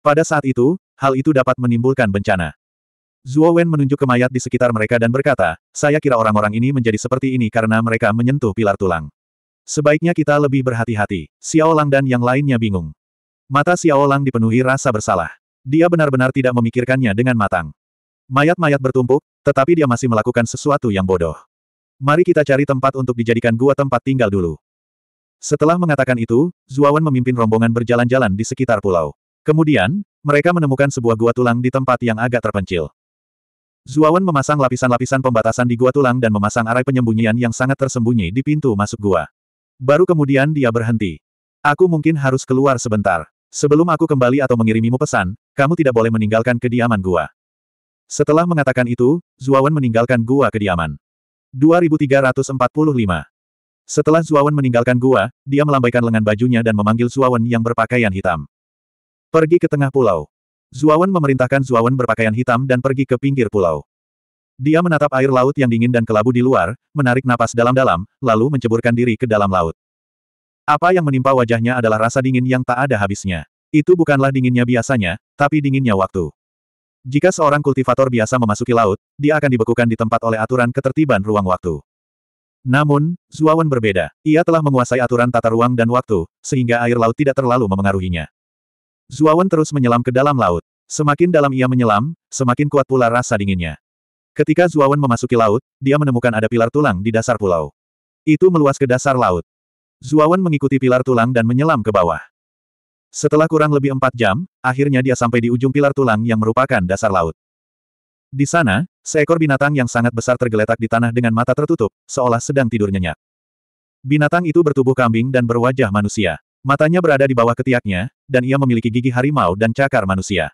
Pada saat itu, hal itu dapat menimbulkan bencana. Zhuo Wen menunjuk ke mayat di sekitar mereka dan berkata, saya kira orang-orang ini menjadi seperti ini karena mereka menyentuh pilar tulang. Sebaiknya kita lebih berhati-hati. Xiao Lang dan yang lainnya bingung. Mata Xiao Lang dipenuhi rasa bersalah. Dia benar-benar tidak memikirkannya dengan matang. Mayat-mayat bertumpuk, tetapi dia masih melakukan sesuatu yang bodoh. Mari kita cari tempat untuk dijadikan gua tempat tinggal dulu. Setelah mengatakan itu, Zuawan memimpin rombongan berjalan-jalan di sekitar pulau. Kemudian, mereka menemukan sebuah gua tulang di tempat yang agak terpencil. Zuawan memasang lapisan-lapisan pembatasan di gua tulang dan memasang arai penyembunyian yang sangat tersembunyi di pintu masuk gua. Baru kemudian dia berhenti. Aku mungkin harus keluar sebentar. Sebelum aku kembali atau mengirimimu pesan, kamu tidak boleh meninggalkan kediaman gua. Setelah mengatakan itu, Zuawan meninggalkan gua kediaman. 2345 Setelah Zuawan meninggalkan gua, dia melambaikan lengan bajunya dan memanggil Zuawan yang berpakaian hitam. Pergi ke tengah pulau. Zuawan memerintahkan Zuawan berpakaian hitam dan pergi ke pinggir pulau. Dia menatap air laut yang dingin dan kelabu di luar, menarik napas dalam-dalam, lalu menceburkan diri ke dalam laut. Apa yang menimpa wajahnya adalah rasa dingin yang tak ada habisnya. Itu bukanlah dinginnya biasanya, tapi dinginnya waktu. Jika seorang kultivator biasa memasuki laut, dia akan dibekukan di tempat oleh aturan ketertiban ruang waktu. Namun, Zuawan berbeda. Ia telah menguasai aturan tata ruang dan waktu, sehingga air laut tidak terlalu memengaruhinya. Zuawan terus menyelam ke dalam laut. Semakin dalam ia menyelam, semakin kuat pula rasa dinginnya. Ketika Zuawan memasuki laut, dia menemukan ada pilar tulang di dasar pulau. Itu meluas ke dasar laut. Zuawan mengikuti pilar tulang dan menyelam ke bawah. Setelah kurang lebih empat jam, akhirnya dia sampai di ujung pilar tulang yang merupakan dasar laut. Di sana, seekor binatang yang sangat besar tergeletak di tanah dengan mata tertutup, seolah sedang tidur nyenyak. Binatang itu bertubuh kambing dan berwajah manusia. Matanya berada di bawah ketiaknya, dan ia memiliki gigi harimau dan cakar manusia.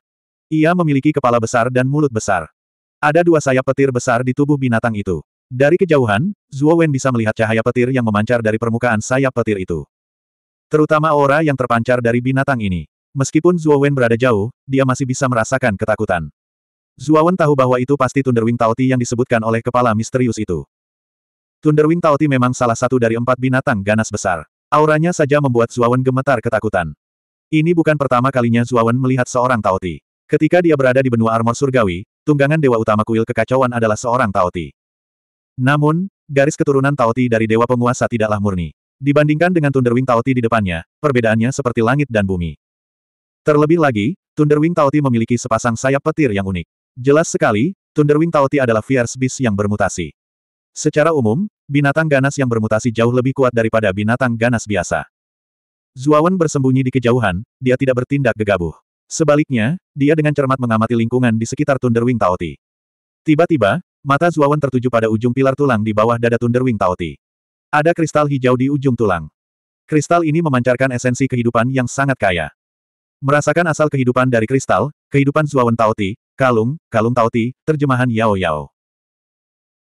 Ia memiliki kepala besar dan mulut besar. Ada dua sayap petir besar di tubuh binatang itu. Dari kejauhan, Zuo Wen bisa melihat cahaya petir yang memancar dari permukaan sayap petir itu. Terutama aura yang terpancar dari binatang ini. Meskipun Zuo Wen berada jauh, dia masih bisa merasakan ketakutan. Zuo Wen tahu bahwa itu pasti Thunderwing Taoti yang disebutkan oleh kepala misterius itu. Thunderwing Taoti memang salah satu dari empat binatang ganas besar. Auranya saja membuat Zuo Wen gemetar ketakutan. Ini bukan pertama kalinya Zuo Wen melihat seorang Taoti. Ketika dia berada di benua armor surgawi, tunggangan dewa utama kuil kekacauan adalah seorang Taoti. Namun, garis keturunan Taoti dari Dewa Penguasa tidaklah murni. Dibandingkan dengan Thunderwing Taoti di depannya, perbedaannya seperti langit dan bumi. Terlebih lagi, Thunderwing Taoti memiliki sepasang sayap petir yang unik. Jelas sekali, Thunderwing Taoti adalah fierce beast yang bermutasi. Secara umum, binatang ganas yang bermutasi jauh lebih kuat daripada binatang ganas biasa. Zuawan bersembunyi di kejauhan, dia tidak bertindak gegabah. Sebaliknya, dia dengan cermat mengamati lingkungan di sekitar Thunderwing Taoti. Tiba-tiba, Mata Zuawan tertuju pada ujung pilar tulang di bawah dada Thunderwing Taoti. Ada kristal hijau di ujung tulang. Kristal ini memancarkan esensi kehidupan yang sangat kaya. Merasakan asal kehidupan dari kristal, kehidupan Zuawan Taoti, kalung, kalung Taoti, terjemahan Yao Yao.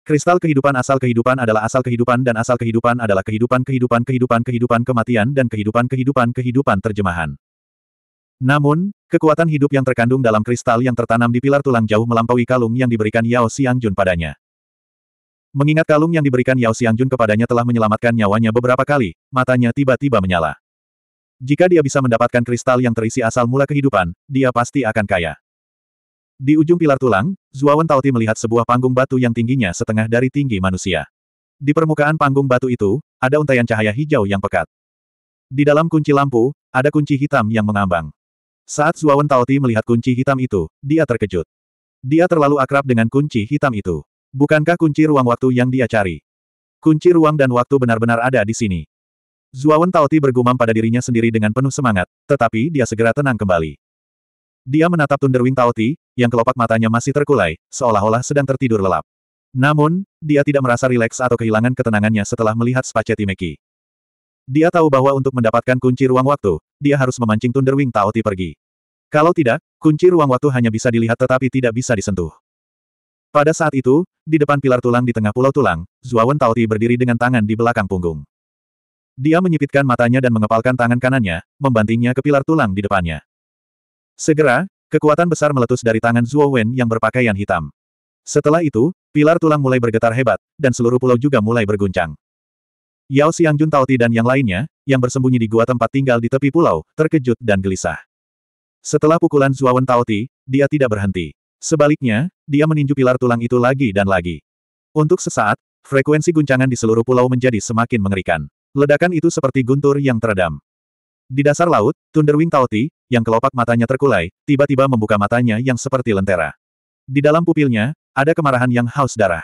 Kristal kehidupan asal kehidupan adalah asal kehidupan dan asal kehidupan adalah kehidupan kehidupan kehidupan kehidupan kematian dan kehidupan kehidupan kehidupan terjemahan. Namun, kekuatan hidup yang terkandung dalam kristal yang tertanam di pilar tulang jauh melampaui kalung yang diberikan Yao Xiangjun padanya. Mengingat kalung yang diberikan Yao Xiangjun kepadanya telah menyelamatkan nyawanya beberapa kali, matanya tiba-tiba menyala. Jika dia bisa mendapatkan kristal yang terisi asal mula kehidupan, dia pasti akan kaya. Di ujung pilar tulang, Zuawan Taoti melihat sebuah panggung batu yang tingginya setengah dari tinggi manusia. Di permukaan panggung batu itu, ada untaian cahaya hijau yang pekat. Di dalam kunci lampu, ada kunci hitam yang mengambang. Saat Zuawan Taoti melihat kunci hitam itu, dia terkejut. Dia terlalu akrab dengan kunci hitam itu. Bukankah kunci ruang waktu yang dia cari? Kunci ruang dan waktu benar-benar ada di sini. Zuawan Taoti bergumam pada dirinya sendiri dengan penuh semangat, tetapi dia segera tenang kembali. Dia menatap Thunderwing Taoti, yang kelopak matanya masih terkulai, seolah-olah sedang tertidur lelap. Namun, dia tidak merasa rileks atau kehilangan ketenangannya setelah melihat Spaceti Meki. Dia tahu bahwa untuk mendapatkan kunci ruang waktu, dia harus memancing Thunderwing Taoti pergi. Kalau tidak, kunci ruang waktu hanya bisa dilihat tetapi tidak bisa disentuh. Pada saat itu, di depan pilar tulang di tengah pulau tulang, Zuawan Taoti berdiri dengan tangan di belakang punggung. Dia menyipitkan matanya dan mengepalkan tangan kanannya, membantingnya ke pilar tulang di depannya. Segera, kekuatan besar meletus dari tangan Zuo yang berpakaian hitam. Setelah itu, pilar tulang mulai bergetar hebat, dan seluruh pulau juga mulai berguncang. Yao Tao Ti dan yang lainnya, yang bersembunyi di gua tempat tinggal di tepi pulau, terkejut dan gelisah. Setelah pukulan Zuawan Ti, dia tidak berhenti. Sebaliknya, dia meninju pilar tulang itu lagi dan lagi. Untuk sesaat, frekuensi guncangan di seluruh pulau menjadi semakin mengerikan. Ledakan itu seperti guntur yang teredam. Di dasar laut, Thunderwing Ti, yang kelopak matanya terkulai, tiba-tiba membuka matanya yang seperti lentera. Di dalam pupilnya, ada kemarahan yang haus darah.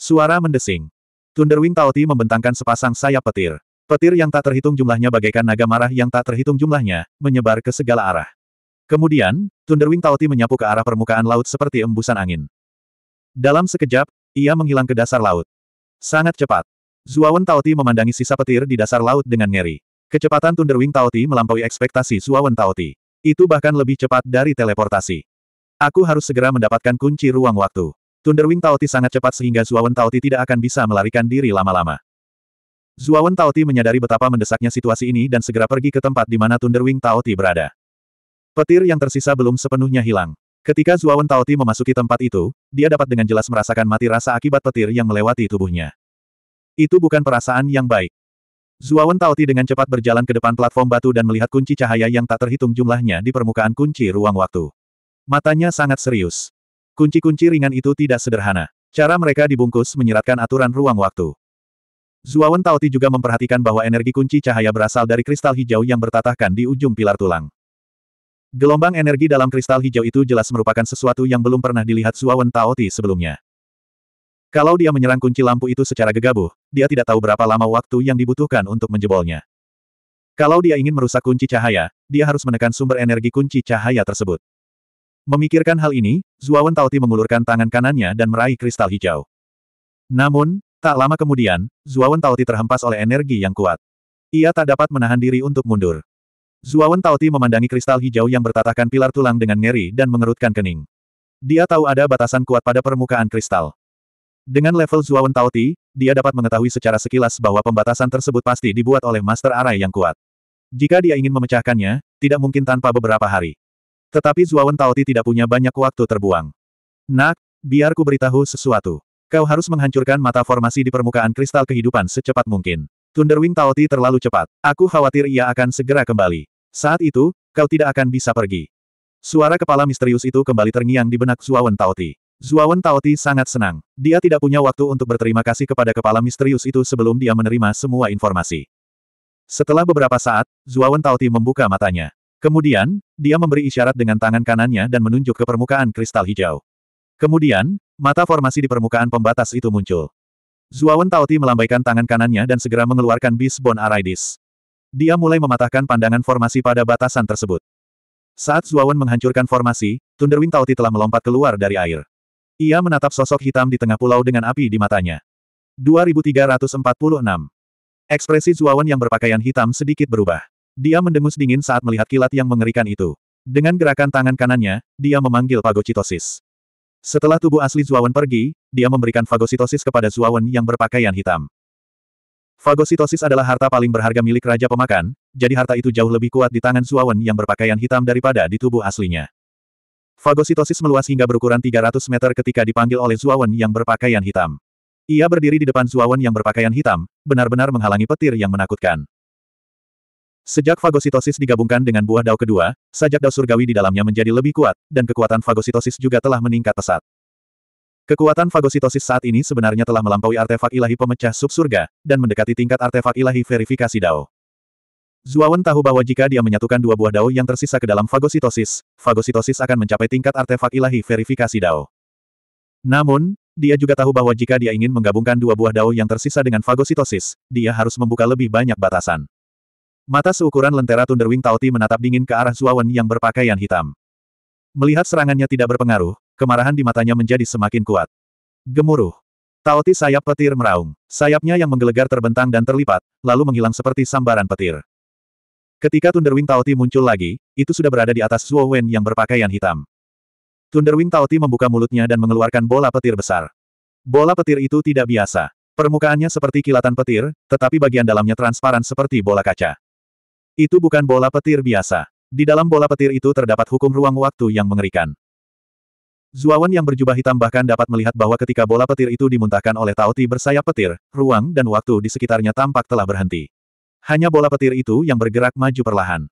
Suara mendesing. Thunderwing Taoti membentangkan sepasang sayap petir. Petir yang tak terhitung jumlahnya bagaikan naga marah yang tak terhitung jumlahnya, menyebar ke segala arah. Kemudian, Thunderwing Taoti menyapu ke arah permukaan laut seperti embusan angin. Dalam sekejap, ia menghilang ke dasar laut. Sangat cepat. Zuawan Taoti memandangi sisa petir di dasar laut dengan ngeri. Kecepatan Thunderwing Taoti melampaui ekspektasi Zuawan Taoti. Itu bahkan lebih cepat dari teleportasi. Aku harus segera mendapatkan kunci ruang waktu. Thunderwing Taoti sangat cepat sehingga Zuawan Taoti tidak akan bisa melarikan diri lama-lama. Zuawan Taoti menyadari betapa mendesaknya situasi ini dan segera pergi ke tempat di mana Thunderwing Taoti berada. Petir yang tersisa belum sepenuhnya hilang. Ketika Zuawan Taoti memasuki tempat itu, dia dapat dengan jelas merasakan mati rasa akibat petir yang melewati tubuhnya. Itu bukan perasaan yang baik. Zuawan Taoti dengan cepat berjalan ke depan platform batu dan melihat kunci cahaya yang tak terhitung jumlahnya di permukaan kunci ruang waktu. Matanya sangat serius. Kunci-kunci ringan itu tidak sederhana. Cara mereka dibungkus menyeratkan aturan ruang waktu. Zuawan Taoti juga memperhatikan bahwa energi kunci cahaya berasal dari kristal hijau yang bertatahkan di ujung pilar tulang. Gelombang energi dalam kristal hijau itu jelas merupakan sesuatu yang belum pernah dilihat Zuawan Taoti sebelumnya. Kalau dia menyerang kunci lampu itu secara gegabah, dia tidak tahu berapa lama waktu yang dibutuhkan untuk menjebolnya. Kalau dia ingin merusak kunci cahaya, dia harus menekan sumber energi kunci cahaya tersebut. Memikirkan hal ini, Zuawan Taoti mengulurkan tangan kanannya dan meraih kristal hijau. Namun, tak lama kemudian, Zuawan Taoti terhempas oleh energi yang kuat. Ia tak dapat menahan diri untuk mundur. Zuawan Taoti memandangi kristal hijau yang bertatahkan pilar tulang dengan ngeri dan mengerutkan kening. Dia tahu ada batasan kuat pada permukaan kristal. Dengan level Zuawan Taoti, dia dapat mengetahui secara sekilas bahwa pembatasan tersebut pasti dibuat oleh Master Arai yang kuat. Jika dia ingin memecahkannya, tidak mungkin tanpa beberapa hari. Tetapi Zuawan Taoti tidak punya banyak waktu terbuang. Nak, biar ku beritahu sesuatu. Kau harus menghancurkan mata formasi di permukaan kristal kehidupan secepat mungkin. Thunderwing Taoti terlalu cepat. Aku khawatir ia akan segera kembali. Saat itu, kau tidak akan bisa pergi. Suara kepala misterius itu kembali terngiang di benak Zuawan Taoti. Zuawan Taoti sangat senang. Dia tidak punya waktu untuk berterima kasih kepada kepala misterius itu sebelum dia menerima semua informasi. Setelah beberapa saat, Zuawan Taoti membuka matanya. Kemudian, dia memberi isyarat dengan tangan kanannya dan menunjuk ke permukaan kristal hijau. Kemudian, mata formasi di permukaan pembatas itu muncul. Zuawan Taoti melambaikan tangan kanannya dan segera mengeluarkan bis Bon Aridis. Dia mulai mematahkan pandangan formasi pada batasan tersebut. Saat Zuawan menghancurkan formasi, Thunderwing Taoti telah melompat keluar dari air. Ia menatap sosok hitam di tengah pulau dengan api di matanya. 2346. Ekspresi Zuawan yang berpakaian hitam sedikit berubah. Dia mendengus dingin saat melihat kilat yang mengerikan itu. Dengan gerakan tangan kanannya, dia memanggil fagositosis. Setelah tubuh asli Zuawan pergi, dia memberikan fagositosis kepada Zuawan yang berpakaian hitam. Fagositosis adalah harta paling berharga milik Raja Pemakan, jadi harta itu jauh lebih kuat di tangan Zuawan yang berpakaian hitam daripada di tubuh aslinya. Fagositosis meluas hingga berukuran 300 meter ketika dipanggil oleh Zuawan yang berpakaian hitam. Ia berdiri di depan Zuawan yang berpakaian hitam, benar-benar menghalangi petir yang menakutkan. Sejak fagositosis digabungkan dengan buah dao kedua, sajak dao surgawi di dalamnya menjadi lebih kuat, dan kekuatan fagositosis juga telah meningkat pesat. Kekuatan fagositosis saat ini sebenarnya telah melampaui artefak ilahi pemecah subsurga, dan mendekati tingkat artefak ilahi verifikasi dao. Zuawan tahu bahwa jika dia menyatukan dua buah dao yang tersisa ke dalam fagositosis, fagositosis akan mencapai tingkat artefak ilahi verifikasi dao. Namun, dia juga tahu bahwa jika dia ingin menggabungkan dua buah dao yang tersisa dengan fagositosis, dia harus membuka lebih banyak batasan. Mata seukuran lentera Thunderwing Tauti menatap dingin ke arah Zuawan yang berpakaian hitam. Melihat serangannya tidak berpengaruh, kemarahan di matanya menjadi semakin kuat. Gemuruh. Tauti sayap petir meraung. Sayapnya yang menggelegar terbentang dan terlipat, lalu menghilang seperti sambaran petir. Ketika Thunderwing Tauti muncul lagi, itu sudah berada di atas Zuo yang berpakaian hitam. Thunderwing Tauti membuka mulutnya dan mengeluarkan bola petir besar. Bola petir itu tidak biasa. Permukaannya seperti kilatan petir, tetapi bagian dalamnya transparan seperti bola kaca. Itu bukan bola petir biasa. Di dalam bola petir itu terdapat hukum ruang waktu yang mengerikan. Zuawan yang berjubah hitam bahkan dapat melihat bahwa ketika bola petir itu dimuntahkan oleh Taoti bersayap petir, ruang dan waktu di sekitarnya tampak telah berhenti. Hanya bola petir itu yang bergerak maju perlahan.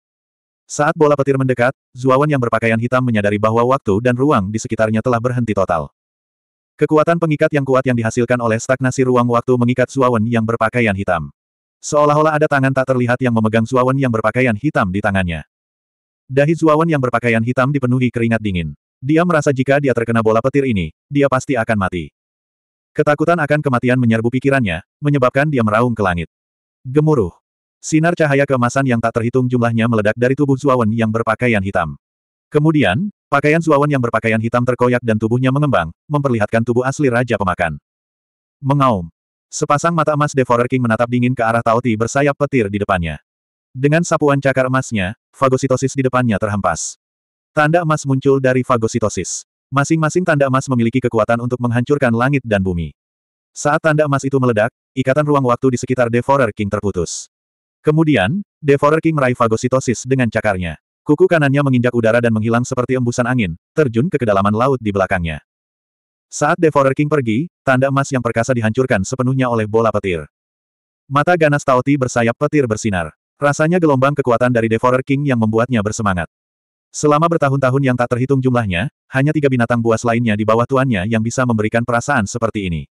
Saat bola petir mendekat, Zuawan yang berpakaian hitam menyadari bahwa waktu dan ruang di sekitarnya telah berhenti total. Kekuatan pengikat yang kuat yang dihasilkan oleh stagnasi ruang waktu mengikat Zuawan yang berpakaian hitam. Seolah-olah ada tangan tak terlihat yang memegang Zuawan yang berpakaian hitam di tangannya. Dahi Zuawan yang berpakaian hitam dipenuhi keringat dingin. Dia merasa jika dia terkena bola petir ini, dia pasti akan mati. Ketakutan akan kematian menyerbu pikirannya, menyebabkan dia meraung ke langit. Gemuruh. Sinar cahaya kemasan yang tak terhitung jumlahnya meledak dari tubuh Zuawan yang berpakaian hitam. Kemudian, pakaian Zuawan yang berpakaian hitam terkoyak dan tubuhnya mengembang, memperlihatkan tubuh asli Raja Pemakan. Mengaum. Sepasang mata emas Devourer King menatap dingin ke arah Tauti bersayap petir di depannya. Dengan sapuan cakar emasnya, fagositosis di depannya terhempas. Tanda emas muncul dari fagositosis. Masing-masing tanda emas memiliki kekuatan untuk menghancurkan langit dan bumi. Saat tanda emas itu meledak, ikatan ruang waktu di sekitar Devourer King terputus. Kemudian, Devourer King meraih fagositosis dengan cakarnya. Kuku kanannya menginjak udara dan menghilang seperti embusan angin, terjun ke kedalaman laut di belakangnya. Saat Devourer King pergi, tanda emas yang perkasa dihancurkan sepenuhnya oleh bola petir. Mata ganas Tauti bersayap petir bersinar. Rasanya gelombang kekuatan dari Devourer King yang membuatnya bersemangat. Selama bertahun-tahun yang tak terhitung jumlahnya, hanya tiga binatang buas lainnya di bawah tuannya yang bisa memberikan perasaan seperti ini.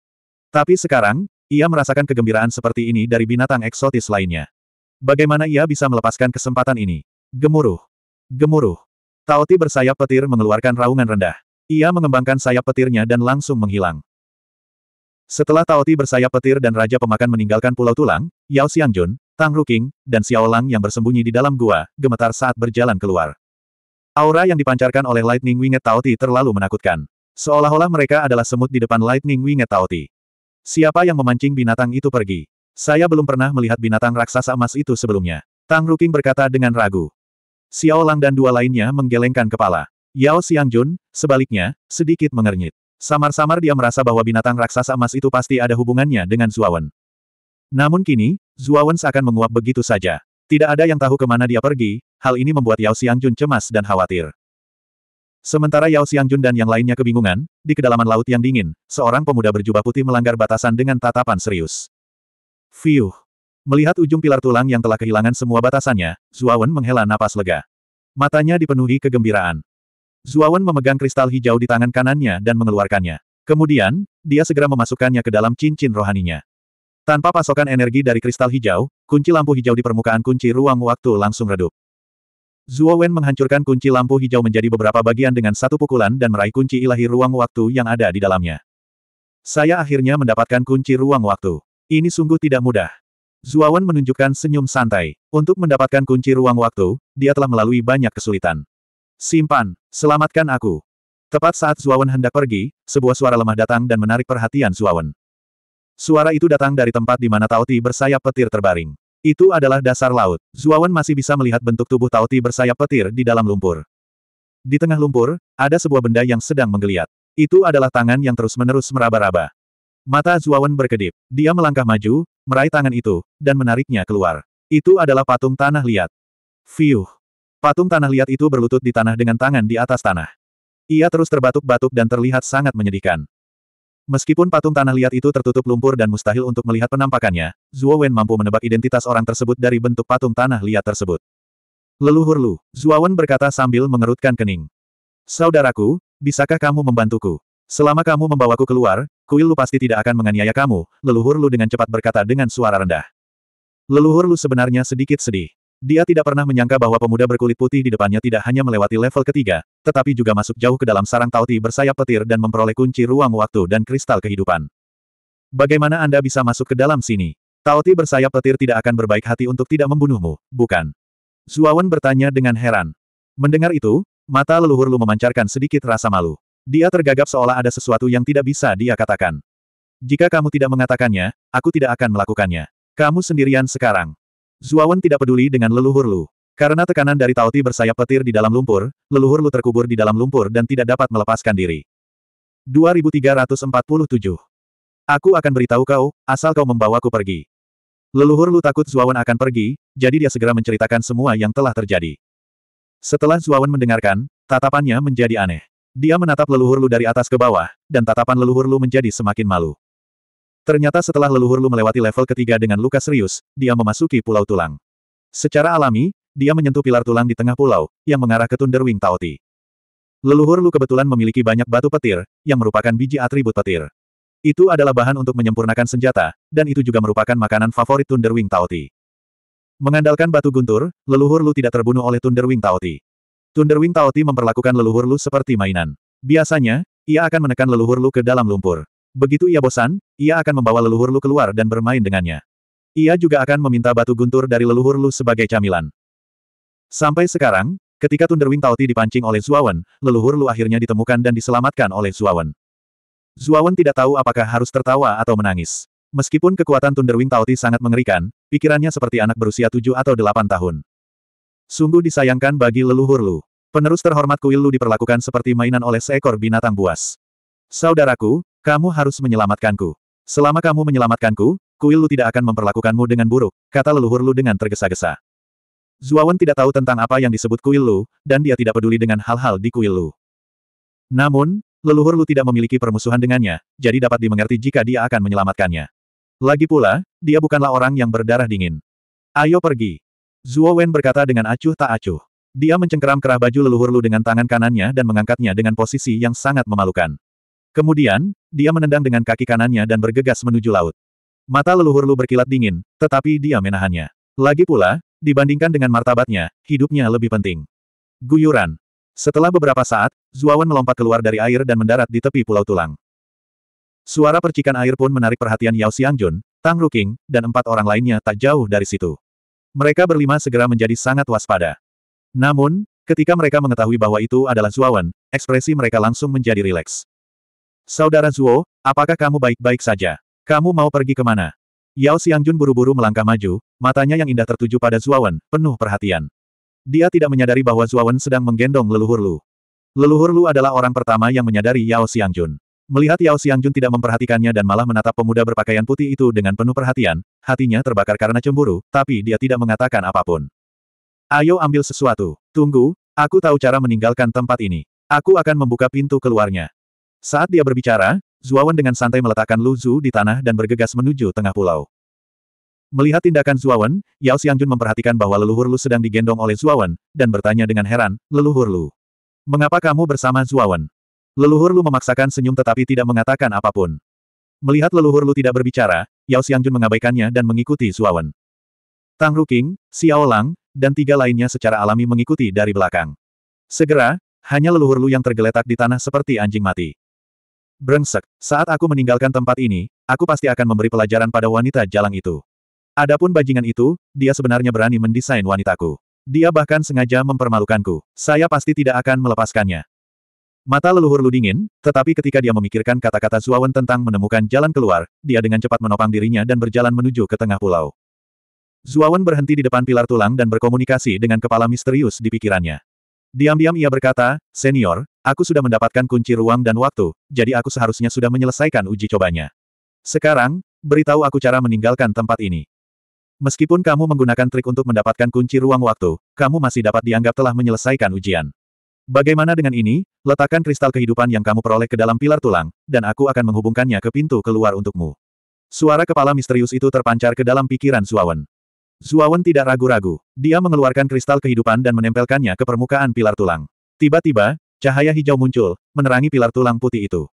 Tapi sekarang, ia merasakan kegembiraan seperti ini dari binatang eksotis lainnya. Bagaimana ia bisa melepaskan kesempatan ini? Gemuruh. Gemuruh. Tauti bersayap petir mengeluarkan raungan rendah. Ia mengembangkan sayap petirnya dan langsung menghilang. Setelah Taoti bersayap petir dan Raja Pemakan meninggalkan Pulau Tulang, Yao Xiangjun, Tang Ruking, dan Xiao Lang yang bersembunyi di dalam gua, gemetar saat berjalan keluar. Aura yang dipancarkan oleh Lightning Winged Taoti terlalu menakutkan. Seolah-olah mereka adalah semut di depan Lightning Winged Taoti. Siapa yang memancing binatang itu pergi? Saya belum pernah melihat binatang raksasa emas itu sebelumnya. Tang Ruking berkata dengan ragu. Xiao Lang dan dua lainnya menggelengkan kepala. Yao Xiangjun, sebaliknya, sedikit mengernyit. Samar-samar dia merasa bahwa binatang raksasa emas itu pasti ada hubungannya dengan Zuawan. Namun kini, Zuawan seakan menguap begitu saja. Tidak ada yang tahu kemana dia pergi, hal ini membuat Yao Xiangjun cemas dan khawatir. Sementara Yao Xiangjun dan yang lainnya kebingungan, di kedalaman laut yang dingin, seorang pemuda berjubah putih melanggar batasan dengan tatapan serius. Fiuh! Melihat ujung pilar tulang yang telah kehilangan semua batasannya, Zuawan menghela napas lega. Matanya dipenuhi kegembiraan. Zuawan memegang kristal hijau di tangan kanannya dan mengeluarkannya. Kemudian, dia segera memasukkannya ke dalam cincin rohaninya. Tanpa pasokan energi dari kristal hijau, kunci lampu hijau di permukaan kunci ruang waktu langsung redup. Zuo Wen menghancurkan kunci lampu hijau menjadi beberapa bagian dengan satu pukulan dan meraih kunci ilahi ruang waktu yang ada di dalamnya. Saya akhirnya mendapatkan kunci ruang waktu. Ini sungguh tidak mudah. Zuawan menunjukkan senyum santai. Untuk mendapatkan kunci ruang waktu, dia telah melalui banyak kesulitan. Simpan, selamatkan aku. Tepat saat Zuawan hendak pergi, sebuah suara lemah datang dan menarik perhatian Zuawan. Suara itu datang dari tempat di mana Tauti bersayap petir terbaring. Itu adalah dasar laut. Zuawan masih bisa melihat bentuk tubuh Tauti bersayap petir di dalam lumpur. Di tengah lumpur, ada sebuah benda yang sedang menggeliat. Itu adalah tangan yang terus-menerus meraba-raba. Mata Zuawan berkedip. Dia melangkah maju, meraih tangan itu, dan menariknya keluar. Itu adalah patung tanah liat. Fiuh! Patung tanah liat itu berlutut di tanah dengan tangan di atas tanah. Ia terus terbatuk-batuk dan terlihat sangat menyedihkan. Meskipun patung tanah liat itu tertutup lumpur dan mustahil untuk melihat penampakannya, Zuo Wen mampu menebak identitas orang tersebut dari bentuk patung tanah liat tersebut. Leluhur Lu, Zuo Wen berkata sambil mengerutkan kening. Saudaraku, bisakah kamu membantuku? Selama kamu membawaku keluar, kuil Lu pasti tidak akan menganiaya kamu, leluhur Lu dengan cepat berkata dengan suara rendah. Leluhur Lu sebenarnya sedikit sedih. Dia tidak pernah menyangka bahwa pemuda berkulit putih di depannya tidak hanya melewati level ketiga, tetapi juga masuk jauh ke dalam sarang tauti bersayap petir dan memperoleh kunci ruang waktu dan kristal kehidupan. Bagaimana Anda bisa masuk ke dalam sini? Tauti bersayap petir tidak akan berbaik hati untuk tidak membunuhmu, bukan? Zuawan bertanya dengan heran. Mendengar itu, mata leluhur Lu memancarkan sedikit rasa malu. Dia tergagap seolah ada sesuatu yang tidak bisa dia katakan. Jika kamu tidak mengatakannya, aku tidak akan melakukannya. Kamu sendirian sekarang. Zuawan tidak peduli dengan leluhur Lu. Karena tekanan dari Taoti bersayap petir di dalam lumpur, leluhur Lu terkubur di dalam lumpur dan tidak dapat melepaskan diri. 2347. Aku akan beritahu kau, asal kau membawaku pergi. Leluhur Lu takut Zuawan akan pergi, jadi dia segera menceritakan semua yang telah terjadi. Setelah Zuawan mendengarkan, tatapannya menjadi aneh. Dia menatap leluhur Lu dari atas ke bawah, dan tatapan leluhur Lu menjadi semakin malu. Ternyata setelah leluhur Lu melewati level ketiga dengan luka serius, dia memasuki pulau tulang. Secara alami, dia menyentuh pilar tulang di tengah pulau, yang mengarah ke Thunderwing Taoti. Leluhur Lu kebetulan memiliki banyak batu petir, yang merupakan biji atribut petir. Itu adalah bahan untuk menyempurnakan senjata, dan itu juga merupakan makanan favorit Thunderwing Taoti. Mengandalkan batu guntur, leluhur Lu tidak terbunuh oleh Thunderwing Taoti. Thunderwing Taoti memperlakukan leluhur Lu seperti mainan. Biasanya, ia akan menekan leluhur Lu ke dalam lumpur. Begitu ia bosan, ia akan membawa leluhur Lu keluar dan bermain dengannya. Ia juga akan meminta batu guntur dari leluhur Lu sebagai camilan. Sampai sekarang, ketika Thunderwing Tauti dipancing oleh Zuawan, leluhur Lu akhirnya ditemukan dan diselamatkan oleh Zuawan. Zuawan tidak tahu apakah harus tertawa atau menangis. Meskipun kekuatan Thunderwing Tauti sangat mengerikan, pikirannya seperti anak berusia tujuh atau delapan tahun. Sungguh disayangkan bagi leluhur Lu. Penerus terhormat kuil Lu diperlakukan seperti mainan oleh seekor binatang buas. Saudaraku, kamu harus menyelamatkanku. Selama kamu menyelamatkanku, kuil Lu tidak akan memperlakukanmu dengan buruk, kata leluhur Lu dengan tergesa-gesa. Zuawan tidak tahu tentang apa yang disebut kuil Lu, dan dia tidak peduli dengan hal-hal di kuil Lu. Namun, leluhur Lu tidak memiliki permusuhan dengannya, jadi dapat dimengerti jika dia akan menyelamatkannya. Lagi pula, dia bukanlah orang yang berdarah dingin. Ayo pergi. Zuo Wen berkata dengan acuh tak acuh. Dia mencengkeram kerah baju leluhur Lu dengan tangan kanannya dan mengangkatnya dengan posisi yang sangat memalukan. Kemudian, dia menendang dengan kaki kanannya dan bergegas menuju laut. Mata leluhur Lu berkilat dingin, tetapi dia menahannya. Lagi pula, dibandingkan dengan martabatnya, hidupnya lebih penting. Guyuran. Setelah beberapa saat, Zuawan melompat keluar dari air dan mendarat di tepi Pulau Tulang. Suara percikan air pun menarik perhatian Yao Xiangjun, Tang Ruking, dan empat orang lainnya tak jauh dari situ. Mereka berlima segera menjadi sangat waspada. Namun, ketika mereka mengetahui bahwa itu adalah Zuawan, ekspresi mereka langsung menjadi rileks. Saudara Zuo, apakah kamu baik-baik saja? Kamu mau pergi ke mana? Yao Xiangjun buru-buru melangkah maju, matanya yang indah tertuju pada Zuawan, penuh perhatian. Dia tidak menyadari bahwa Zuawan sedang menggendong leluhur Lu. Leluhur Lu adalah orang pertama yang menyadari Yao Xiangjun. Melihat Yao Xiangjun tidak memperhatikannya dan malah menatap pemuda berpakaian putih itu dengan penuh perhatian, hatinya terbakar karena cemburu, tapi dia tidak mengatakan apapun. Ayo ambil sesuatu. Tunggu, aku tahu cara meninggalkan tempat ini. Aku akan membuka pintu keluarnya. Saat dia berbicara, Zuawan dengan santai meletakkan Lu Zhu di tanah dan bergegas menuju tengah pulau. Melihat tindakan Zuawan, Yao Xiangjun memperhatikan bahwa leluhur Lu sedang digendong oleh Zuawan, dan bertanya dengan heran, leluhur Lu. Mengapa kamu bersama Zuawan? Leluhur Lu memaksakan senyum tetapi tidak mengatakan apapun. Melihat leluhur Lu tidak berbicara, Yao Xiangjun mengabaikannya dan mengikuti Zuawan. Tang Ruking, Xiao Lang, dan tiga lainnya secara alami mengikuti dari belakang. Segera, hanya leluhur Lu yang tergeletak di tanah seperti anjing mati. Brengsek, saat aku meninggalkan tempat ini, aku pasti akan memberi pelajaran pada wanita jalang itu. Adapun bajingan itu, dia sebenarnya berani mendesain wanitaku. Dia bahkan sengaja mempermalukanku. Saya pasti tidak akan melepaskannya. Mata leluhur lu dingin, tetapi ketika dia memikirkan kata-kata Zuawan tentang menemukan jalan keluar, dia dengan cepat menopang dirinya dan berjalan menuju ke tengah pulau. Zuawan berhenti di depan pilar tulang dan berkomunikasi dengan kepala misterius di pikirannya. Diam-diam ia berkata, Senior, Aku sudah mendapatkan kunci ruang dan waktu, jadi aku seharusnya sudah menyelesaikan uji cobanya. Sekarang, beritahu aku cara meninggalkan tempat ini. Meskipun kamu menggunakan trik untuk mendapatkan kunci ruang waktu, kamu masih dapat dianggap telah menyelesaikan ujian. Bagaimana dengan ini, letakkan kristal kehidupan yang kamu peroleh ke dalam pilar tulang, dan aku akan menghubungkannya ke pintu keluar untukmu. Suara kepala misterius itu terpancar ke dalam pikiran Zuawan. Zuawan tidak ragu-ragu. Dia mengeluarkan kristal kehidupan dan menempelkannya ke permukaan pilar tulang. Tiba-tiba, Cahaya hijau muncul, menerangi pilar tulang putih itu.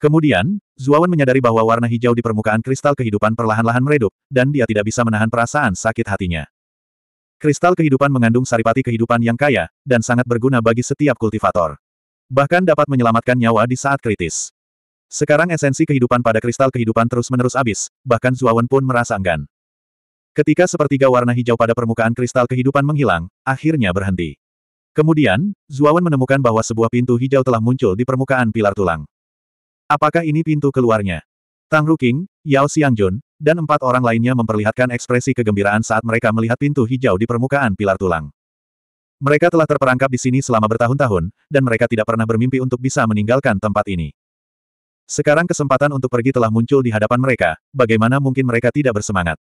Kemudian, Zuawan menyadari bahwa warna hijau di permukaan kristal kehidupan perlahan-lahan meredup, dan dia tidak bisa menahan perasaan sakit hatinya. Kristal kehidupan mengandung saripati kehidupan yang kaya, dan sangat berguna bagi setiap kultivator. Bahkan dapat menyelamatkan nyawa di saat kritis. Sekarang esensi kehidupan pada kristal kehidupan terus-menerus habis, bahkan Zuawan pun merasa enggan. Ketika sepertiga warna hijau pada permukaan kristal kehidupan menghilang, akhirnya berhenti. Kemudian, Zuawan menemukan bahwa sebuah pintu hijau telah muncul di permukaan pilar tulang. Apakah ini pintu keluarnya? Tang Ruking, Yao Xiangjun, dan empat orang lainnya memperlihatkan ekspresi kegembiraan saat mereka melihat pintu hijau di permukaan pilar tulang. Mereka telah terperangkap di sini selama bertahun-tahun, dan mereka tidak pernah bermimpi untuk bisa meninggalkan tempat ini. Sekarang kesempatan untuk pergi telah muncul di hadapan mereka, bagaimana mungkin mereka tidak bersemangat.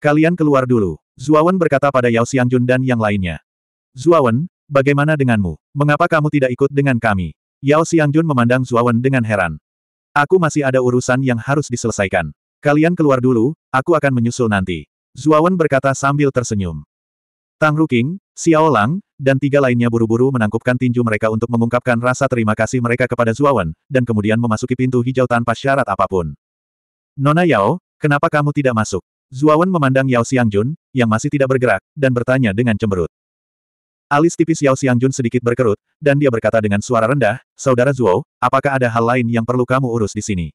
Kalian keluar dulu, Zuawan berkata pada Yao Xiangjun dan yang lainnya. Zuawan, bagaimana denganmu? Mengapa kamu tidak ikut dengan kami? Yao Xiangjun memandang Zuawan dengan heran. Aku masih ada urusan yang harus diselesaikan. Kalian keluar dulu, aku akan menyusul nanti. Zuawan berkata sambil tersenyum. Tang Ruking, Xiao Lang, dan tiga lainnya buru-buru menangkupkan tinju mereka untuk mengungkapkan rasa terima kasih mereka kepada Zuawan, dan kemudian memasuki pintu hijau tanpa syarat apapun. Nona Yao, kenapa kamu tidak masuk? Zuawan memandang Yao Xiangjun, yang masih tidak bergerak, dan bertanya dengan cemberut. Alis tipis Yao Xiangjun sedikit berkerut, dan dia berkata dengan suara rendah, Saudara Zuo, apakah ada hal lain yang perlu kamu urus di sini?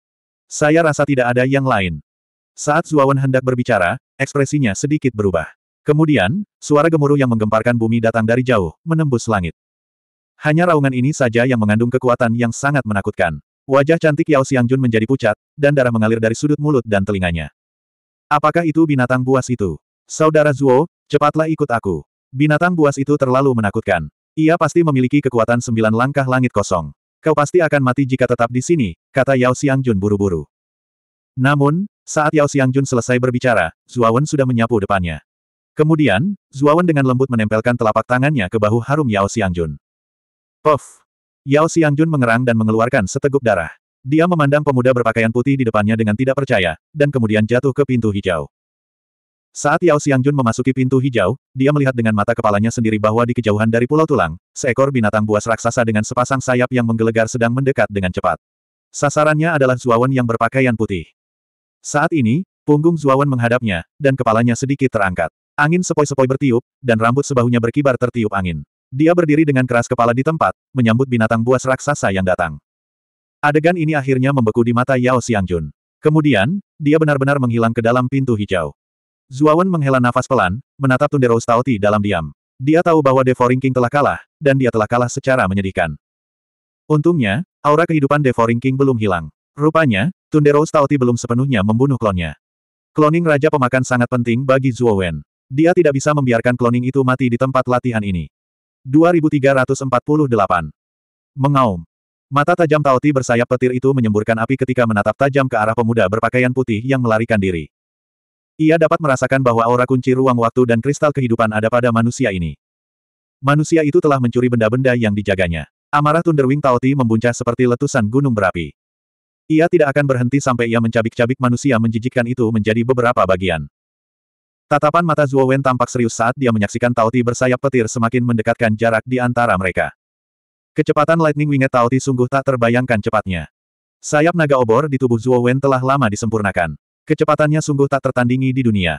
Saya rasa tidak ada yang lain. Saat Zuo Wen hendak berbicara, ekspresinya sedikit berubah. Kemudian, suara gemuruh yang menggemparkan bumi datang dari jauh, menembus langit. Hanya raungan ini saja yang mengandung kekuatan yang sangat menakutkan. Wajah cantik Yao Xiangjun menjadi pucat, dan darah mengalir dari sudut mulut dan telinganya. Apakah itu binatang buas itu? Saudara Zuo, cepatlah ikut aku. Binatang buas itu terlalu menakutkan. Ia pasti memiliki kekuatan sembilan langkah langit kosong. Kau pasti akan mati jika tetap di sini, kata Yao Xiangjun buru-buru. Namun, saat Yao Xiangjun selesai berbicara, Zuawan sudah menyapu depannya. Kemudian, Zuawan dengan lembut menempelkan telapak tangannya ke bahu harum Yao Xiangjun. Puff! Yao Xiangjun mengerang dan mengeluarkan seteguk darah. Dia memandang pemuda berpakaian putih di depannya dengan tidak percaya, dan kemudian jatuh ke pintu hijau. Saat Yao Xiangjun memasuki pintu hijau, dia melihat dengan mata kepalanya sendiri bahwa di kejauhan dari Pulau Tulang, seekor binatang buas raksasa dengan sepasang sayap yang menggelegar sedang mendekat dengan cepat. Sasarannya adalah Zuawan yang berpakaian putih. Saat ini, punggung Zuawan menghadapnya, dan kepalanya sedikit terangkat. Angin sepoi-sepoi bertiup, dan rambut sebahunya berkibar tertiup angin. Dia berdiri dengan keras kepala di tempat, menyambut binatang buas raksasa yang datang. Adegan ini akhirnya membeku di mata Yao Xiangjun. Kemudian, dia benar-benar menghilang ke dalam pintu hijau. Zuawan menghela nafas pelan, menatap Tundero Stauti dalam diam. Dia tahu bahwa Devouring King telah kalah, dan dia telah kalah secara menyedihkan. Untungnya, aura kehidupan Devouring King belum hilang. Rupanya, Tundero Stauti belum sepenuhnya membunuh klonnya. Kloning Raja Pemakan sangat penting bagi Zuowen. Dia tidak bisa membiarkan kloning itu mati di tempat latihan ini. 2348. Mengaum. Mata tajam Tauti bersayap petir itu menyemburkan api ketika menatap tajam ke arah pemuda berpakaian putih yang melarikan diri. Ia dapat merasakan bahwa aura kunci ruang waktu dan kristal kehidupan ada pada manusia ini. Manusia itu telah mencuri benda-benda yang dijaganya. Amarah Thunderwing Taoti membuncah seperti letusan gunung berapi. Ia tidak akan berhenti sampai ia mencabik-cabik manusia menjijikkan itu menjadi beberapa bagian. Tatapan mata Zuo Wen tampak serius saat dia menyaksikan Taoti bersayap petir semakin mendekatkan jarak di antara mereka. Kecepatan Lightning Winged Taoti sungguh tak terbayangkan cepatnya. Sayap naga obor di tubuh Zuo Wen telah lama disempurnakan. Kecepatannya sungguh tak tertandingi di dunia.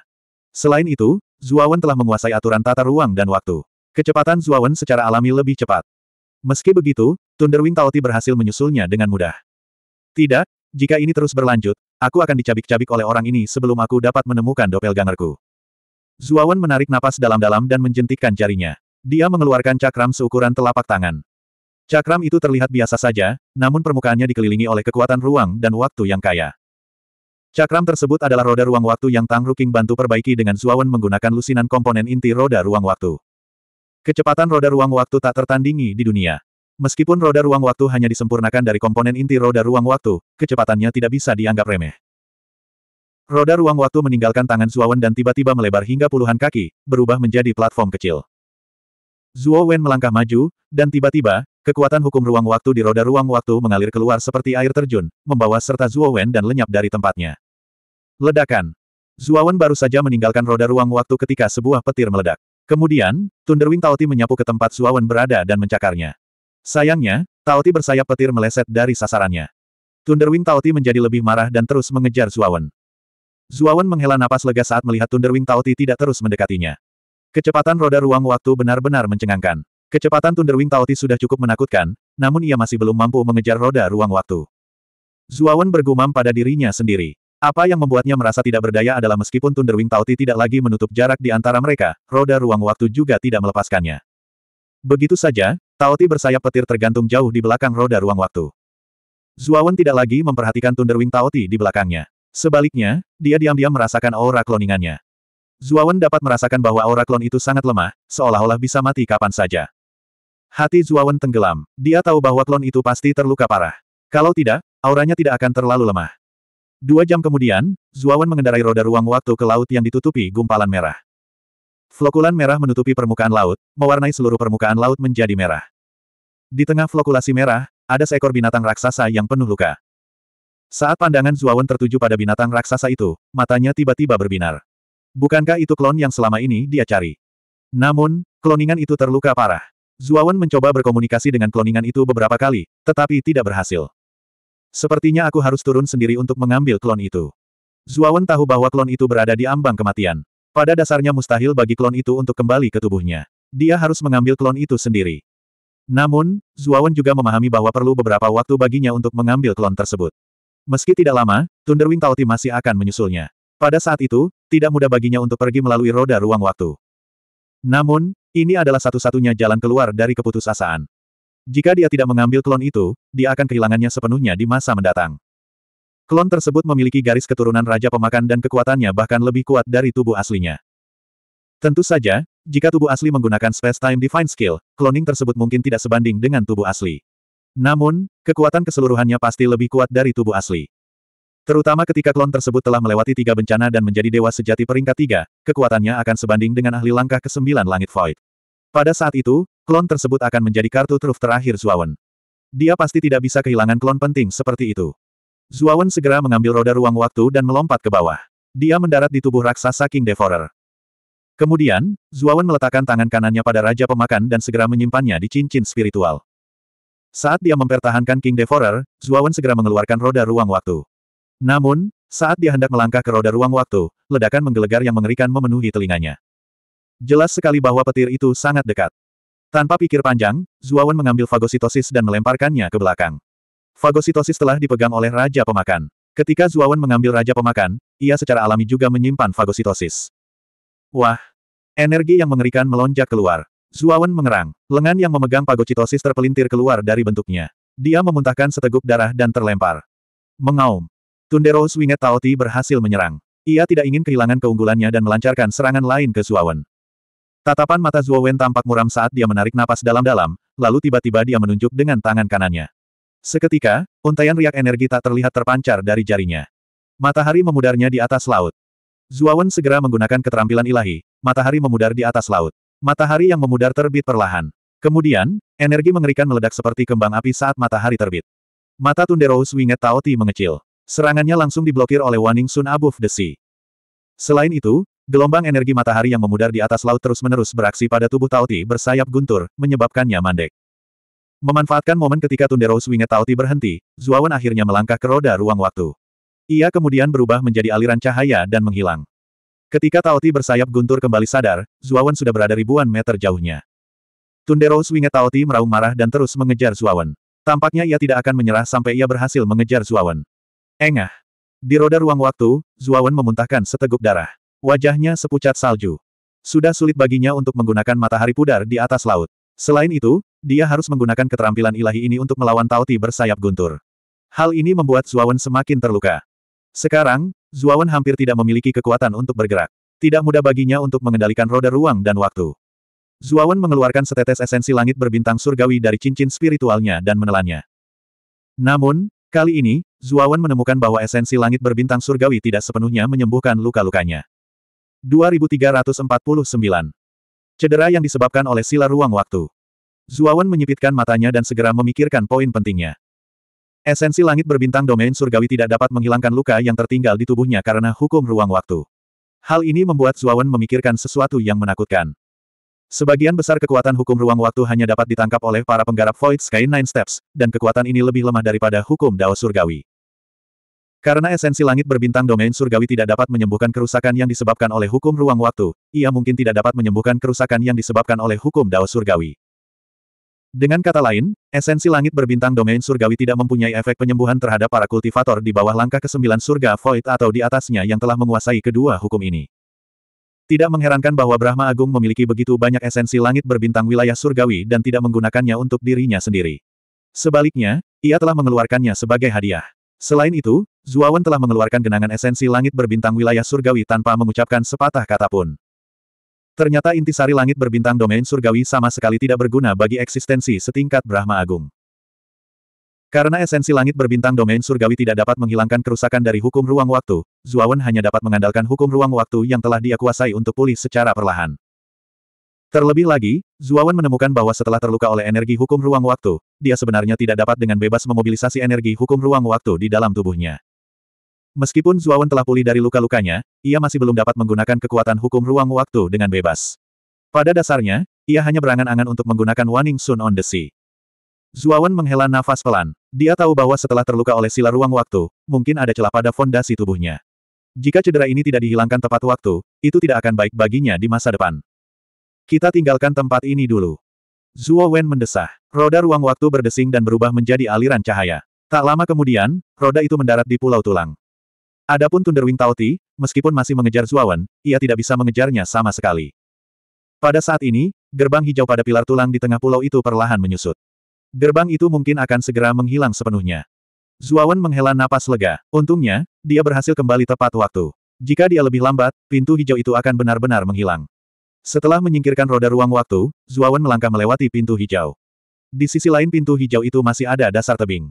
Selain itu, Zuawan telah menguasai aturan tata ruang dan waktu. Kecepatan Zuawan secara alami lebih cepat. Meski begitu, Thunderwing Taoti berhasil menyusulnya dengan mudah. Tidak, jika ini terus berlanjut, aku akan dicabik-cabik oleh orang ini sebelum aku dapat menemukan doppelgangerku. Zuawan menarik napas dalam-dalam dan menjentikkan jarinya. Dia mengeluarkan cakram seukuran telapak tangan. Cakram itu terlihat biasa saja, namun permukaannya dikelilingi oleh kekuatan ruang dan waktu yang kaya. Cakram tersebut adalah roda ruang waktu yang Tang Ruking bantu perbaiki dengan Zuawan menggunakan lusinan komponen inti roda ruang waktu. Kecepatan roda ruang waktu tak tertandingi di dunia. Meskipun roda ruang waktu hanya disempurnakan dari komponen inti roda ruang waktu, kecepatannya tidak bisa dianggap remeh. Roda ruang waktu meninggalkan tangan Zuawan dan tiba-tiba melebar hingga puluhan kaki, berubah menjadi platform kecil. Zuo melangkah maju, dan tiba-tiba, kekuatan hukum ruang waktu di roda ruang waktu mengalir keluar seperti air terjun, membawa serta Zuo dan lenyap dari tempatnya. Ledakan. Zuawan baru saja meninggalkan roda ruang waktu ketika sebuah petir meledak. Kemudian, Thunderwing Taoti menyapu ke tempat Zuawan berada dan mencakarnya. Sayangnya, Taoti bersayap petir meleset dari sasarannya. Thunderwing Taoti menjadi lebih marah dan terus mengejar Zuawan. Zuawan menghela napas lega saat melihat Thunderwing Taoti tidak terus mendekatinya. Kecepatan roda ruang waktu benar-benar mencengangkan. Kecepatan Thunderwing Taoti sudah cukup menakutkan, namun ia masih belum mampu mengejar roda ruang waktu. Zuawan bergumam pada dirinya sendiri. Apa yang membuatnya merasa tidak berdaya adalah meskipun Thunderwing Tauti tidak lagi menutup jarak di antara mereka, roda ruang waktu juga tidak melepaskannya. Begitu saja, Tauti bersayap petir tergantung jauh di belakang roda ruang waktu. Zuawan tidak lagi memperhatikan Thunderwing Tauti di belakangnya. Sebaliknya, dia diam-diam merasakan aura kloningannya. Zuawan dapat merasakan bahwa aura klon itu sangat lemah, seolah-olah bisa mati kapan saja. Hati Zuawan tenggelam. Dia tahu bahwa klon itu pasti terluka parah. Kalau tidak, auranya tidak akan terlalu lemah. Dua jam kemudian, Zuawan mengendarai roda ruang waktu ke laut yang ditutupi gumpalan merah. Flokulan merah menutupi permukaan laut, mewarnai seluruh permukaan laut menjadi merah. Di tengah flokulasi merah, ada seekor binatang raksasa yang penuh luka. Saat pandangan Zuawan tertuju pada binatang raksasa itu, matanya tiba-tiba berbinar. Bukankah itu klon yang selama ini dia cari? Namun, kloningan itu terluka parah. Zuawan mencoba berkomunikasi dengan kloningan itu beberapa kali, tetapi tidak berhasil. Sepertinya aku harus turun sendiri untuk mengambil klon itu. Zuawan tahu bahwa klon itu berada di ambang kematian. Pada dasarnya mustahil bagi klon itu untuk kembali ke tubuhnya. Dia harus mengambil klon itu sendiri. Namun, Zuawan juga memahami bahwa perlu beberapa waktu baginya untuk mengambil klon tersebut. Meski tidak lama, Thunderwing Talti masih akan menyusulnya. Pada saat itu, tidak mudah baginya untuk pergi melalui roda ruang waktu. Namun, ini adalah satu-satunya jalan keluar dari keputusasaan. Jika dia tidak mengambil klon itu, dia akan kehilangannya sepenuhnya di masa mendatang. Klon tersebut memiliki garis keturunan Raja Pemakan dan kekuatannya bahkan lebih kuat dari tubuh aslinya. Tentu saja, jika tubuh asli menggunakan Space Time Divine Skill, kloning tersebut mungkin tidak sebanding dengan tubuh asli. Namun, kekuatan keseluruhannya pasti lebih kuat dari tubuh asli. Terutama ketika klon tersebut telah melewati tiga bencana dan menjadi dewa sejati peringkat tiga, kekuatannya akan sebanding dengan ahli langkah ke-9 langit Void. Pada saat itu, Klon tersebut akan menjadi kartu truf terakhir Zuawan. Dia pasti tidak bisa kehilangan klon penting seperti itu. Zuawan segera mengambil roda ruang waktu dan melompat ke bawah. Dia mendarat di tubuh raksasa King Devorer. Kemudian, Zuawan meletakkan tangan kanannya pada Raja Pemakan dan segera menyimpannya di cincin spiritual. Saat dia mempertahankan King Devorer, Zuawan segera mengeluarkan roda ruang waktu. Namun, saat dia hendak melangkah ke roda ruang waktu, ledakan menggelegar yang mengerikan memenuhi telinganya. Jelas sekali bahwa petir itu sangat dekat. Tanpa pikir panjang, Zuawan mengambil fagositosis dan melemparkannya ke belakang. Fagositosis telah dipegang oleh Raja Pemakan. Ketika Zuawan mengambil Raja Pemakan, ia secara alami juga menyimpan fagositosis. Wah! Energi yang mengerikan melonjak keluar. Zuawan mengerang, lengan yang memegang fagositosis terpelintir keluar dari bentuknya. Dia memuntahkan seteguk darah dan terlempar. Mengaum. Tundero Swinget Taoti berhasil menyerang. Ia tidak ingin kehilangan keunggulannya dan melancarkan serangan lain ke Zuawan. Tatapan mata Zuo Wen tampak muram saat dia menarik napas dalam-dalam, lalu tiba-tiba dia menunjuk dengan tangan kanannya. Seketika, untaian riak energi tak terlihat terpancar dari jarinya. Matahari memudarnya di atas laut. Zuo Wen segera menggunakan keterampilan ilahi, matahari memudar di atas laut. Matahari yang memudar terbit perlahan. Kemudian, energi mengerikan meledak seperti kembang api saat matahari terbit. Mata Tundero Swinget Taoti mengecil. Serangannya langsung diblokir oleh Waning Sun Above the Sea. Selain itu, Gelombang energi matahari yang memudar di atas laut terus-menerus beraksi pada tubuh Tauti bersayap guntur, menyebabkannya mandek. Memanfaatkan momen ketika Tundero Swinget Tauti berhenti, Zuawan akhirnya melangkah ke roda ruang waktu. Ia kemudian berubah menjadi aliran cahaya dan menghilang. Ketika Tauti bersayap guntur kembali sadar, Zuawan sudah berada ribuan meter jauhnya. Tundero Swinget Tauti meraung marah dan terus mengejar Zuawan. Tampaknya ia tidak akan menyerah sampai ia berhasil mengejar Zuawan. Engah! Di roda ruang waktu, Zuawan memuntahkan seteguk darah. Wajahnya sepucat salju. Sudah sulit baginya untuk menggunakan matahari pudar di atas laut. Selain itu, dia harus menggunakan keterampilan ilahi ini untuk melawan Tauti bersayap guntur. Hal ini membuat Zuawan semakin terluka. Sekarang, Zuawan hampir tidak memiliki kekuatan untuk bergerak. Tidak mudah baginya untuk mengendalikan roda ruang dan waktu. Zuawan mengeluarkan setetes esensi langit berbintang surgawi dari cincin spiritualnya dan menelannya. Namun, kali ini, Zuawan menemukan bahwa esensi langit berbintang surgawi tidak sepenuhnya menyembuhkan luka-lukanya. 2349. Cedera yang disebabkan oleh sila ruang waktu. Zuawan menyipitkan matanya dan segera memikirkan poin pentingnya. Esensi langit berbintang domain surgawi tidak dapat menghilangkan luka yang tertinggal di tubuhnya karena hukum ruang waktu. Hal ini membuat Zuawan memikirkan sesuatu yang menakutkan. Sebagian besar kekuatan hukum ruang waktu hanya dapat ditangkap oleh para penggarap Void Sky Nine Steps, dan kekuatan ini lebih lemah daripada hukum Dao Surgawi. Karena esensi langit berbintang domain surgawi tidak dapat menyembuhkan kerusakan yang disebabkan oleh hukum ruang waktu, ia mungkin tidak dapat menyembuhkan kerusakan yang disebabkan oleh hukum dao surgawi. Dengan kata lain, esensi langit berbintang domain surgawi tidak mempunyai efek penyembuhan terhadap para kultivator di bawah langkah kesembilan surga void atau di atasnya yang telah menguasai kedua hukum ini. Tidak mengherankan bahwa Brahma Agung memiliki begitu banyak esensi langit berbintang wilayah surgawi dan tidak menggunakannya untuk dirinya sendiri. Sebaliknya, ia telah mengeluarkannya sebagai hadiah. Selain itu, Zuawan telah mengeluarkan genangan esensi langit berbintang wilayah surgawi tanpa mengucapkan sepatah kata pun. Ternyata intisari langit berbintang domain surgawi sama sekali tidak berguna bagi eksistensi setingkat Brahma Agung. Karena esensi langit berbintang domain surgawi tidak dapat menghilangkan kerusakan dari hukum ruang waktu, Zuawan hanya dapat mengandalkan hukum ruang waktu yang telah dia kuasai untuk pulih secara perlahan. Terlebih lagi, Zuawan menemukan bahwa setelah terluka oleh energi hukum ruang waktu, dia sebenarnya tidak dapat dengan bebas memobilisasi energi hukum ruang waktu di dalam tubuhnya. Meskipun Zuawan telah pulih dari luka-lukanya, ia masih belum dapat menggunakan kekuatan hukum ruang waktu dengan bebas. Pada dasarnya, ia hanya berangan-angan untuk menggunakan Waning Sun on the Sea. Zuawan menghela nafas pelan. Dia tahu bahwa setelah terluka oleh sila ruang waktu, mungkin ada celah pada fondasi tubuhnya. Jika cedera ini tidak dihilangkan tepat waktu, itu tidak akan baik baginya di masa depan. Kita tinggalkan tempat ini dulu. Zuo Wen mendesah. Roda ruang waktu berdesing dan berubah menjadi aliran cahaya. Tak lama kemudian, roda itu mendarat di Pulau Tulang. Adapun Thunderwing Taoti, meskipun masih mengejar Zuawan, ia tidak bisa mengejarnya sama sekali. Pada saat ini, gerbang hijau pada pilar tulang di tengah pulau itu perlahan menyusut. Gerbang itu mungkin akan segera menghilang sepenuhnya. Zuawan menghela napas lega. Untungnya, dia berhasil kembali tepat waktu. Jika dia lebih lambat, pintu hijau itu akan benar-benar menghilang. Setelah menyingkirkan roda ruang waktu, Zuawan melangkah melewati pintu hijau. Di sisi lain pintu hijau itu masih ada dasar tebing.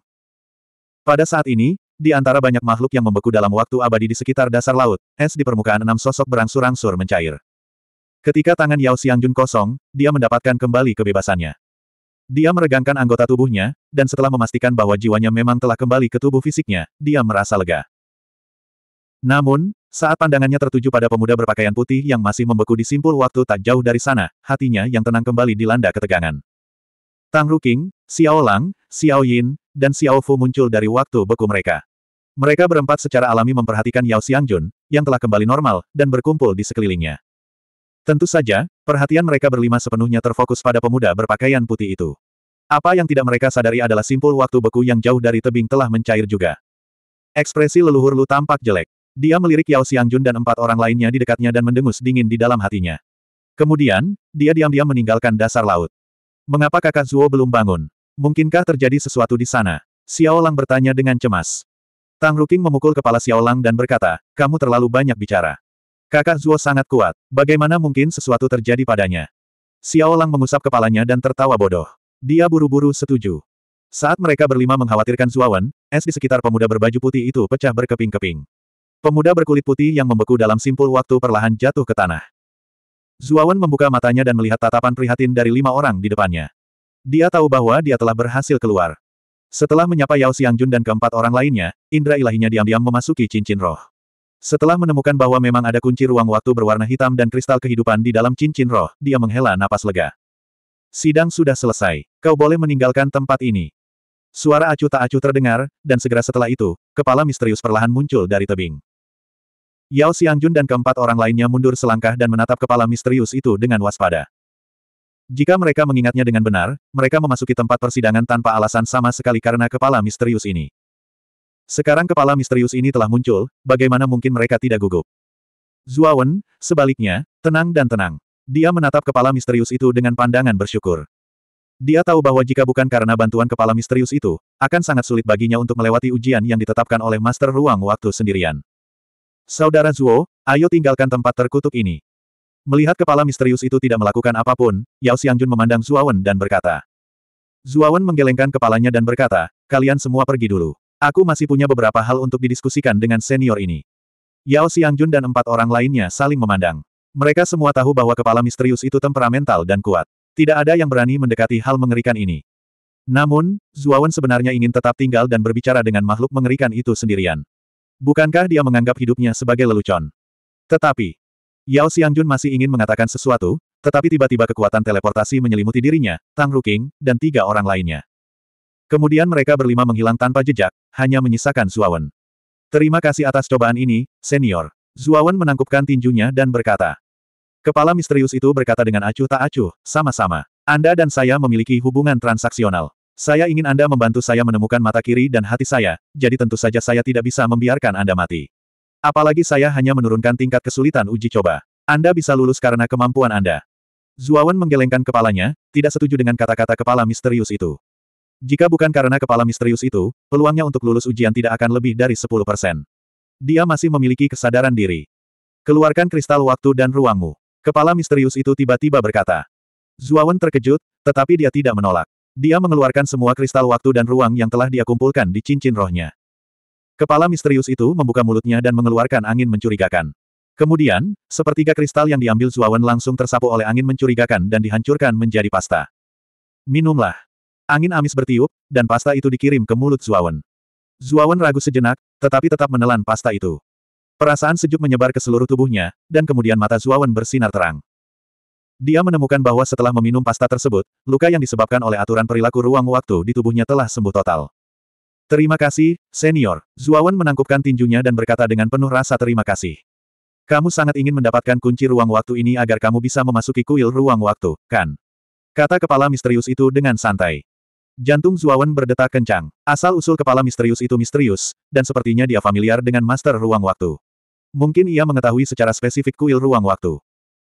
Pada saat ini, di antara banyak makhluk yang membeku dalam waktu abadi di sekitar dasar laut, es di permukaan enam sosok berangsur-angsur mencair. Ketika tangan Yao Xiangjun kosong, dia mendapatkan kembali kebebasannya. Dia meregangkan anggota tubuhnya, dan setelah memastikan bahwa jiwanya memang telah kembali ke tubuh fisiknya, dia merasa lega. Namun, saat pandangannya tertuju pada pemuda berpakaian putih yang masih membeku di simpul waktu tak jauh dari sana, hatinya yang tenang kembali dilanda ketegangan. Tang Ruking, Xiao Lang, Xiao Yin, dan Xiao Fu muncul dari waktu beku mereka. Mereka berempat secara alami memperhatikan Yao Xiangjun, yang telah kembali normal, dan berkumpul di sekelilingnya. Tentu saja, perhatian mereka berlima sepenuhnya terfokus pada pemuda berpakaian putih itu. Apa yang tidak mereka sadari adalah simpul waktu beku yang jauh dari tebing telah mencair juga. Ekspresi leluhur Lu tampak jelek. Dia melirik Yao Xiangjun dan empat orang lainnya di dekatnya dan mendengus dingin di dalam hatinya. Kemudian, dia diam-diam meninggalkan dasar laut. Mengapa kakak Zuo belum bangun? Mungkinkah terjadi sesuatu di sana? Xiao Lang bertanya dengan cemas. Tang Ruking memukul kepala Xiao Lang dan berkata, kamu terlalu banyak bicara. Kakak Zuo sangat kuat, bagaimana mungkin sesuatu terjadi padanya? Xiao Lang mengusap kepalanya dan tertawa bodoh. Dia buru-buru setuju. Saat mereka berlima mengkhawatirkan Zuo Wen, es di sekitar pemuda berbaju putih itu pecah berkeping-keping. Pemuda berkulit putih yang membeku dalam simpul waktu perlahan jatuh ke tanah. Zuo Wen membuka matanya dan melihat tatapan prihatin dari lima orang di depannya. Dia tahu bahwa dia telah berhasil keluar. Setelah menyapa Yao Xiangjun dan keempat orang lainnya, indra ilahinya diam-diam memasuki cincin roh. Setelah menemukan bahwa memang ada kunci ruang waktu berwarna hitam dan kristal kehidupan di dalam cincin roh, dia menghela napas lega. Sidang sudah selesai. Kau boleh meninggalkan tempat ini. Suara acuh tak acuh terdengar, dan segera setelah itu, kepala misterius perlahan muncul dari tebing. Yao Xiangjun dan keempat orang lainnya mundur selangkah dan menatap kepala misterius itu dengan waspada. Jika mereka mengingatnya dengan benar, mereka memasuki tempat persidangan tanpa alasan sama sekali karena kepala misterius ini. Sekarang kepala misterius ini telah muncul, bagaimana mungkin mereka tidak gugup? Zuawan, sebaliknya, tenang dan tenang. Dia menatap kepala misterius itu dengan pandangan bersyukur. Dia tahu bahwa jika bukan karena bantuan kepala misterius itu, akan sangat sulit baginya untuk melewati ujian yang ditetapkan oleh Master Ruang Waktu sendirian. Saudara Zuo, ayo tinggalkan tempat terkutuk ini. Melihat kepala misterius itu tidak melakukan apapun, Yao Xiangjun memandang Zuawan dan berkata. Zuawan menggelengkan kepalanya dan berkata, kalian semua pergi dulu. Aku masih punya beberapa hal untuk didiskusikan dengan senior ini. Yao Xiangjun dan empat orang lainnya saling memandang. Mereka semua tahu bahwa kepala misterius itu temperamental dan kuat. Tidak ada yang berani mendekati hal mengerikan ini. Namun, Zuawan sebenarnya ingin tetap tinggal dan berbicara dengan makhluk mengerikan itu sendirian. Bukankah dia menganggap hidupnya sebagai lelucon? Tetapi, Yao Xiangjun masih ingin mengatakan sesuatu, tetapi tiba-tiba kekuatan teleportasi menyelimuti dirinya, Tang Ruking, dan tiga orang lainnya. Kemudian mereka berlima menghilang tanpa jejak, hanya menyisakan Zuawan. Terima kasih atas cobaan ini, senior. Zuawan menangkupkan tinjunya dan berkata. Kepala misterius itu berkata dengan acuh tak acuh, sama-sama. Anda dan saya memiliki hubungan transaksional. Saya ingin Anda membantu saya menemukan mata kiri dan hati saya, jadi tentu saja saya tidak bisa membiarkan Anda mati. Apalagi saya hanya menurunkan tingkat kesulitan uji coba. Anda bisa lulus karena kemampuan Anda. Zuawan menggelengkan kepalanya, tidak setuju dengan kata-kata kepala misterius itu. Jika bukan karena kepala misterius itu, peluangnya untuk lulus ujian tidak akan lebih dari 10%. Dia masih memiliki kesadaran diri. Keluarkan kristal waktu dan ruangmu. Kepala misterius itu tiba-tiba berkata. Zuawan terkejut, tetapi dia tidak menolak. Dia mengeluarkan semua kristal waktu dan ruang yang telah dia kumpulkan di cincin rohnya. Kepala misterius itu membuka mulutnya dan mengeluarkan angin mencurigakan. Kemudian, sepertiga kristal yang diambil Zuawan langsung tersapu oleh angin mencurigakan dan dihancurkan menjadi pasta. Minumlah. Angin amis bertiup, dan pasta itu dikirim ke mulut Zuawan. Zuawan ragu sejenak, tetapi tetap menelan pasta itu. Perasaan sejuk menyebar ke seluruh tubuhnya, dan kemudian mata Zuawan bersinar terang. Dia menemukan bahwa setelah meminum pasta tersebut, luka yang disebabkan oleh aturan perilaku ruang waktu di tubuhnya telah sembuh total. Terima kasih, senior. Zuawan menangkupkan tinjunya dan berkata dengan penuh rasa terima kasih. Kamu sangat ingin mendapatkan kunci ruang waktu ini agar kamu bisa memasuki kuil ruang waktu, kan? Kata kepala misterius itu dengan santai. Jantung Zuawan berdetak kencang. Asal-usul kepala misterius itu misterius, dan sepertinya dia familiar dengan master ruang waktu. Mungkin ia mengetahui secara spesifik kuil ruang waktu.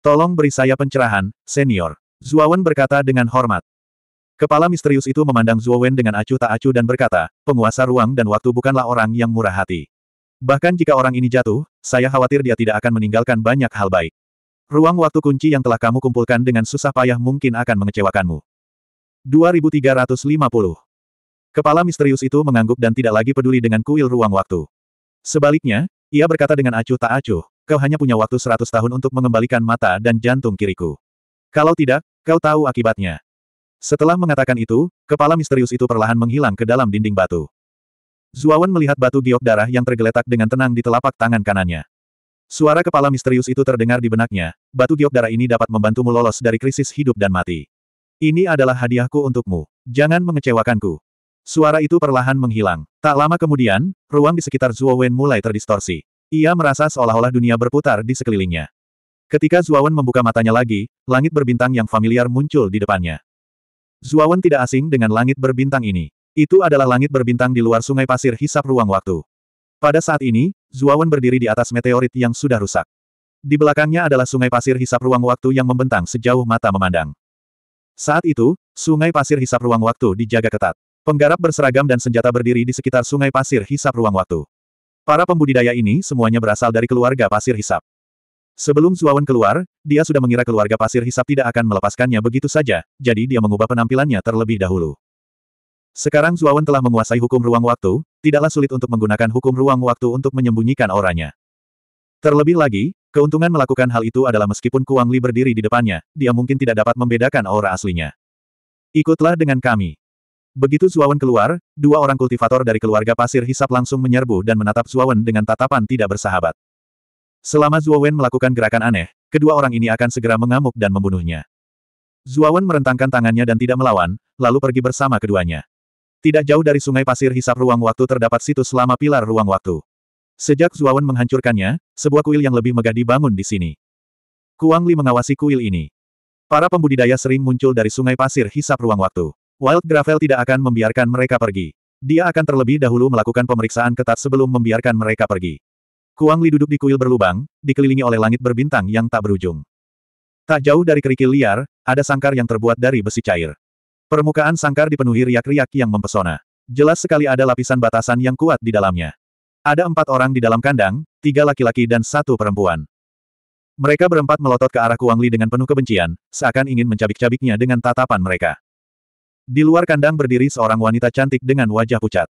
Tolong beri saya pencerahan, senior. Zuawan berkata dengan hormat. Kepala misterius itu memandang Zhuo Wen dengan acuh tak acuh dan berkata, penguasa ruang dan waktu bukanlah orang yang murah hati. Bahkan jika orang ini jatuh, saya khawatir dia tidak akan meninggalkan banyak hal baik. Ruang waktu kunci yang telah kamu kumpulkan dengan susah payah mungkin akan mengecewakanmu. 2350 Kepala misterius itu mengangguk dan tidak lagi peduli dengan kuil ruang waktu. Sebaliknya, ia berkata dengan acuh tak acuh, kau hanya punya waktu 100 tahun untuk mengembalikan mata dan jantung kiriku. Kalau tidak, kau tahu akibatnya. Setelah mengatakan itu, kepala misterius itu perlahan menghilang ke dalam dinding batu. Zuawan melihat batu giok darah yang tergeletak dengan tenang di telapak tangan kanannya. Suara kepala misterius itu terdengar di benaknya, batu giok darah ini dapat membantumu lolos dari krisis hidup dan mati. Ini adalah hadiahku untukmu. Jangan mengecewakanku. Suara itu perlahan menghilang. Tak lama kemudian, ruang di sekitar Zhuo mulai terdistorsi. Ia merasa seolah-olah dunia berputar di sekelilingnya. Ketika Zuawan membuka matanya lagi, langit berbintang yang familiar muncul di depannya. Zuawan tidak asing dengan langit berbintang ini. Itu adalah langit berbintang di luar sungai pasir hisap ruang waktu. Pada saat ini, Zuawan berdiri di atas meteorit yang sudah rusak. Di belakangnya adalah sungai pasir hisap ruang waktu yang membentang sejauh mata memandang. Saat itu, sungai pasir hisap ruang waktu dijaga ketat. Penggarap berseragam dan senjata berdiri di sekitar sungai pasir hisap ruang waktu. Para pembudidaya ini semuanya berasal dari keluarga pasir hisap. Sebelum Zuawan keluar, dia sudah mengira keluarga pasir hisap tidak akan melepaskannya begitu saja, jadi dia mengubah penampilannya terlebih dahulu. Sekarang Zuawan telah menguasai hukum ruang waktu, tidaklah sulit untuk menggunakan hukum ruang waktu untuk menyembunyikan auranya. Terlebih lagi, keuntungan melakukan hal itu adalah meskipun Kuang Li berdiri di depannya, dia mungkin tidak dapat membedakan aura aslinya. Ikutlah dengan kami. Begitu Zuawan keluar, dua orang kultivator dari keluarga pasir hisap langsung menyerbu dan menatap Zuawan dengan tatapan tidak bersahabat. Selama Zuowen melakukan gerakan aneh, kedua orang ini akan segera mengamuk dan membunuhnya. Zuowen merentangkan tangannya dan tidak melawan, lalu pergi bersama keduanya. Tidak jauh dari sungai pasir hisap ruang waktu terdapat situs lama pilar ruang waktu. Sejak Zuowen menghancurkannya, sebuah kuil yang lebih megah dibangun di sini. Kuang Li mengawasi kuil ini. Para pembudidaya sering muncul dari sungai pasir hisap ruang waktu. Wild Gravel tidak akan membiarkan mereka pergi. Dia akan terlebih dahulu melakukan pemeriksaan ketat sebelum membiarkan mereka pergi. Kuang Li duduk di kuil berlubang, dikelilingi oleh langit berbintang yang tak berujung. Tak jauh dari kerikil liar, ada sangkar yang terbuat dari besi cair. Permukaan sangkar dipenuhi riak-riak yang mempesona. Jelas sekali ada lapisan batasan yang kuat di dalamnya. Ada empat orang di dalam kandang, tiga laki-laki dan satu perempuan. Mereka berempat melotot ke arah Kuang Li dengan penuh kebencian, seakan ingin mencabik-cabiknya dengan tatapan mereka. Di luar kandang berdiri seorang wanita cantik dengan wajah pucat.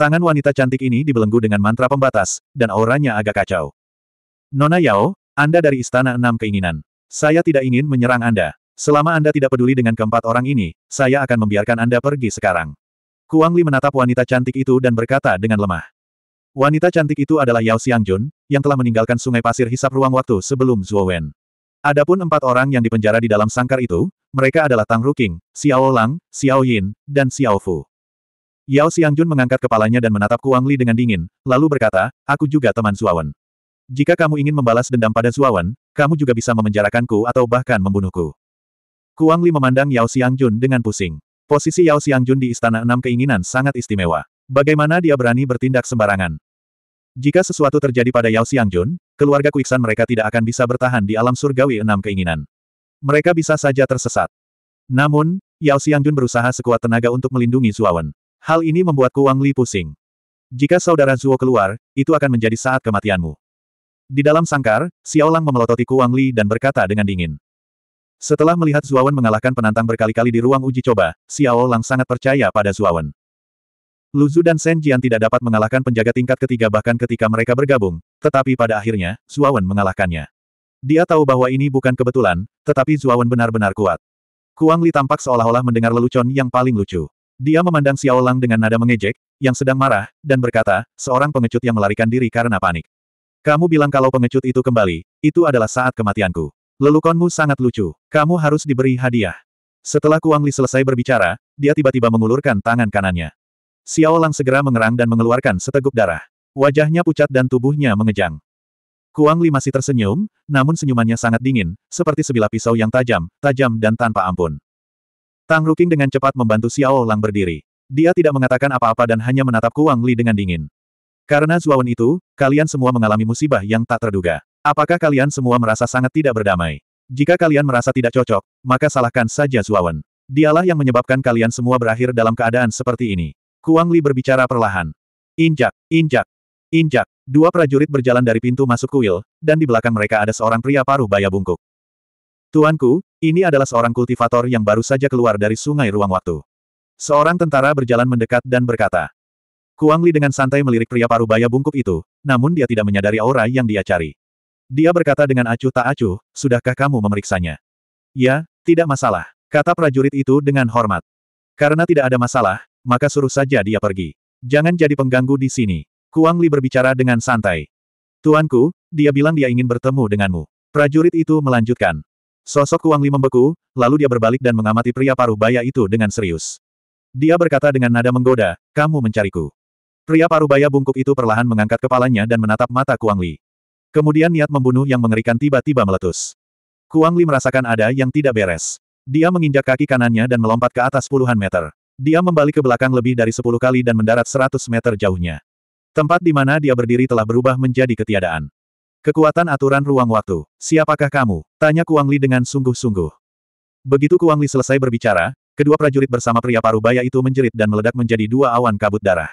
Tangan wanita cantik ini dibelenggu dengan mantra pembatas, dan auranya agak kacau. Nona Yao, Anda dari Istana Enam Keinginan. Saya tidak ingin menyerang Anda. Selama Anda tidak peduli dengan keempat orang ini, saya akan membiarkan Anda pergi sekarang. Kuang Li menatap wanita cantik itu dan berkata dengan lemah. Wanita cantik itu adalah Yao Xiangjun, yang telah meninggalkan sungai pasir hisap ruang waktu sebelum Zhuo Wen. Adapun empat orang yang dipenjara di dalam sangkar itu, mereka adalah Tang Ruking, Xiao Lang, Xiao Yin, dan Xiao Fu. Yao Xiangjun mengangkat kepalanya dan menatap Kuang Li dengan dingin, lalu berkata, aku juga teman Suawan. Jika kamu ingin membalas dendam pada Suawan, kamu juga bisa memenjarakanku atau bahkan membunuhku. Kuang Li memandang Yao Xiangjun dengan pusing. Posisi Yao Xiangjun di Istana Enam Keinginan sangat istimewa. Bagaimana dia berani bertindak sembarangan? Jika sesuatu terjadi pada Yao Xiangjun, keluarga Kuiksan mereka tidak akan bisa bertahan di alam surgawi Enam Keinginan. Mereka bisa saja tersesat. Namun, Yao Xiangjun berusaha sekuat tenaga untuk melindungi Suawan. Hal ini membuat Kuang Li pusing. Jika saudara Zuo keluar, itu akan menjadi saat kematianmu. Di dalam sangkar, Xiaolang memelototi Kuang Li dan berkata dengan dingin. Setelah melihat Zuawan mengalahkan penantang berkali-kali di ruang uji coba, Xiaolang sangat percaya pada Zuawan. Luzu dan Shen Jian tidak dapat mengalahkan penjaga tingkat ketiga bahkan ketika mereka bergabung, tetapi pada akhirnya, Zuawan mengalahkannya. Dia tahu bahwa ini bukan kebetulan, tetapi Zuawan benar-benar kuat. Kuang Li tampak seolah-olah mendengar lelucon yang paling lucu. Dia memandang Xiao Lang dengan nada mengejek, yang sedang marah, dan berkata, seorang pengecut yang melarikan diri karena panik. Kamu bilang kalau pengecut itu kembali, itu adalah saat kematianku. Lelukonmu sangat lucu, kamu harus diberi hadiah. Setelah Kuang Li selesai berbicara, dia tiba-tiba mengulurkan tangan kanannya. Xiao Lang segera mengerang dan mengeluarkan seteguk darah. Wajahnya pucat dan tubuhnya mengejang. Kuang Li masih tersenyum, namun senyumannya sangat dingin, seperti sebilah pisau yang tajam, tajam dan tanpa ampun. Tang Ruking dengan cepat membantu Xiao Lang berdiri. Dia tidak mengatakan apa-apa dan hanya menatap Kuang Li dengan dingin. Karena Zuawan itu, kalian semua mengalami musibah yang tak terduga. Apakah kalian semua merasa sangat tidak berdamai? Jika kalian merasa tidak cocok, maka salahkan saja Zuawan. Dialah yang menyebabkan kalian semua berakhir dalam keadaan seperti ini. Kuang Li berbicara perlahan. Injak, injak, injak. Dua prajurit berjalan dari pintu masuk kuil, dan di belakang mereka ada seorang pria paruh baya bungkuk. Tuanku, ini adalah seorang kultivator yang baru saja keluar dari sungai ruang waktu. Seorang tentara berjalan mendekat dan berkata. Kuang Li dengan santai melirik pria parubaya bungkuk itu, namun dia tidak menyadari aura yang dia cari. Dia berkata dengan acuh tak acuh, sudahkah kamu memeriksanya? Ya, tidak masalah, kata prajurit itu dengan hormat. Karena tidak ada masalah, maka suruh saja dia pergi. Jangan jadi pengganggu di sini. Kuang Li berbicara dengan santai. Tuanku, dia bilang dia ingin bertemu denganmu. Prajurit itu melanjutkan. Sosok Kuang Li membeku, lalu dia berbalik dan mengamati pria paruh baya itu dengan serius. Dia berkata dengan nada menggoda, kamu mencariku. Pria paruh baya bungkuk itu perlahan mengangkat kepalanya dan menatap mata Kuang Li. Kemudian niat membunuh yang mengerikan tiba-tiba meletus. Kuang Li merasakan ada yang tidak beres. Dia menginjak kaki kanannya dan melompat ke atas puluhan meter. Dia membalik ke belakang lebih dari sepuluh kali dan mendarat seratus meter jauhnya. Tempat di mana dia berdiri telah berubah menjadi ketiadaan. Kekuatan aturan ruang waktu. Siapakah kamu? Tanya Kuang Li dengan sungguh-sungguh. Begitu Kuang Li selesai berbicara, kedua prajurit bersama pria parubaya itu menjerit dan meledak menjadi dua awan kabut darah.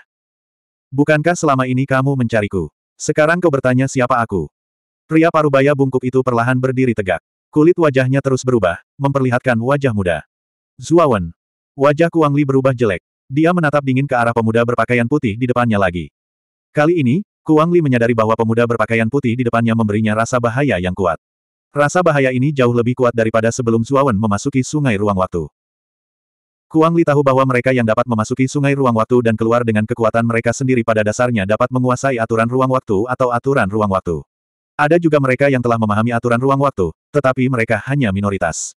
Bukankah selama ini kamu mencariku? Sekarang kau bertanya siapa aku? Pria parubaya bungkuk itu perlahan berdiri tegak. Kulit wajahnya terus berubah, memperlihatkan wajah muda. Zuawan. Wajah Kuang Li berubah jelek. Dia menatap dingin ke arah pemuda berpakaian putih di depannya lagi. Kali ini, Kuang Li menyadari bahwa pemuda berpakaian putih di depannya memberinya rasa bahaya yang kuat. Rasa bahaya ini jauh lebih kuat daripada sebelum Zuawan memasuki sungai ruang waktu. Kuang Li tahu bahwa mereka yang dapat memasuki sungai ruang waktu dan keluar dengan kekuatan mereka sendiri pada dasarnya dapat menguasai aturan ruang waktu atau aturan ruang waktu. Ada juga mereka yang telah memahami aturan ruang waktu, tetapi mereka hanya minoritas.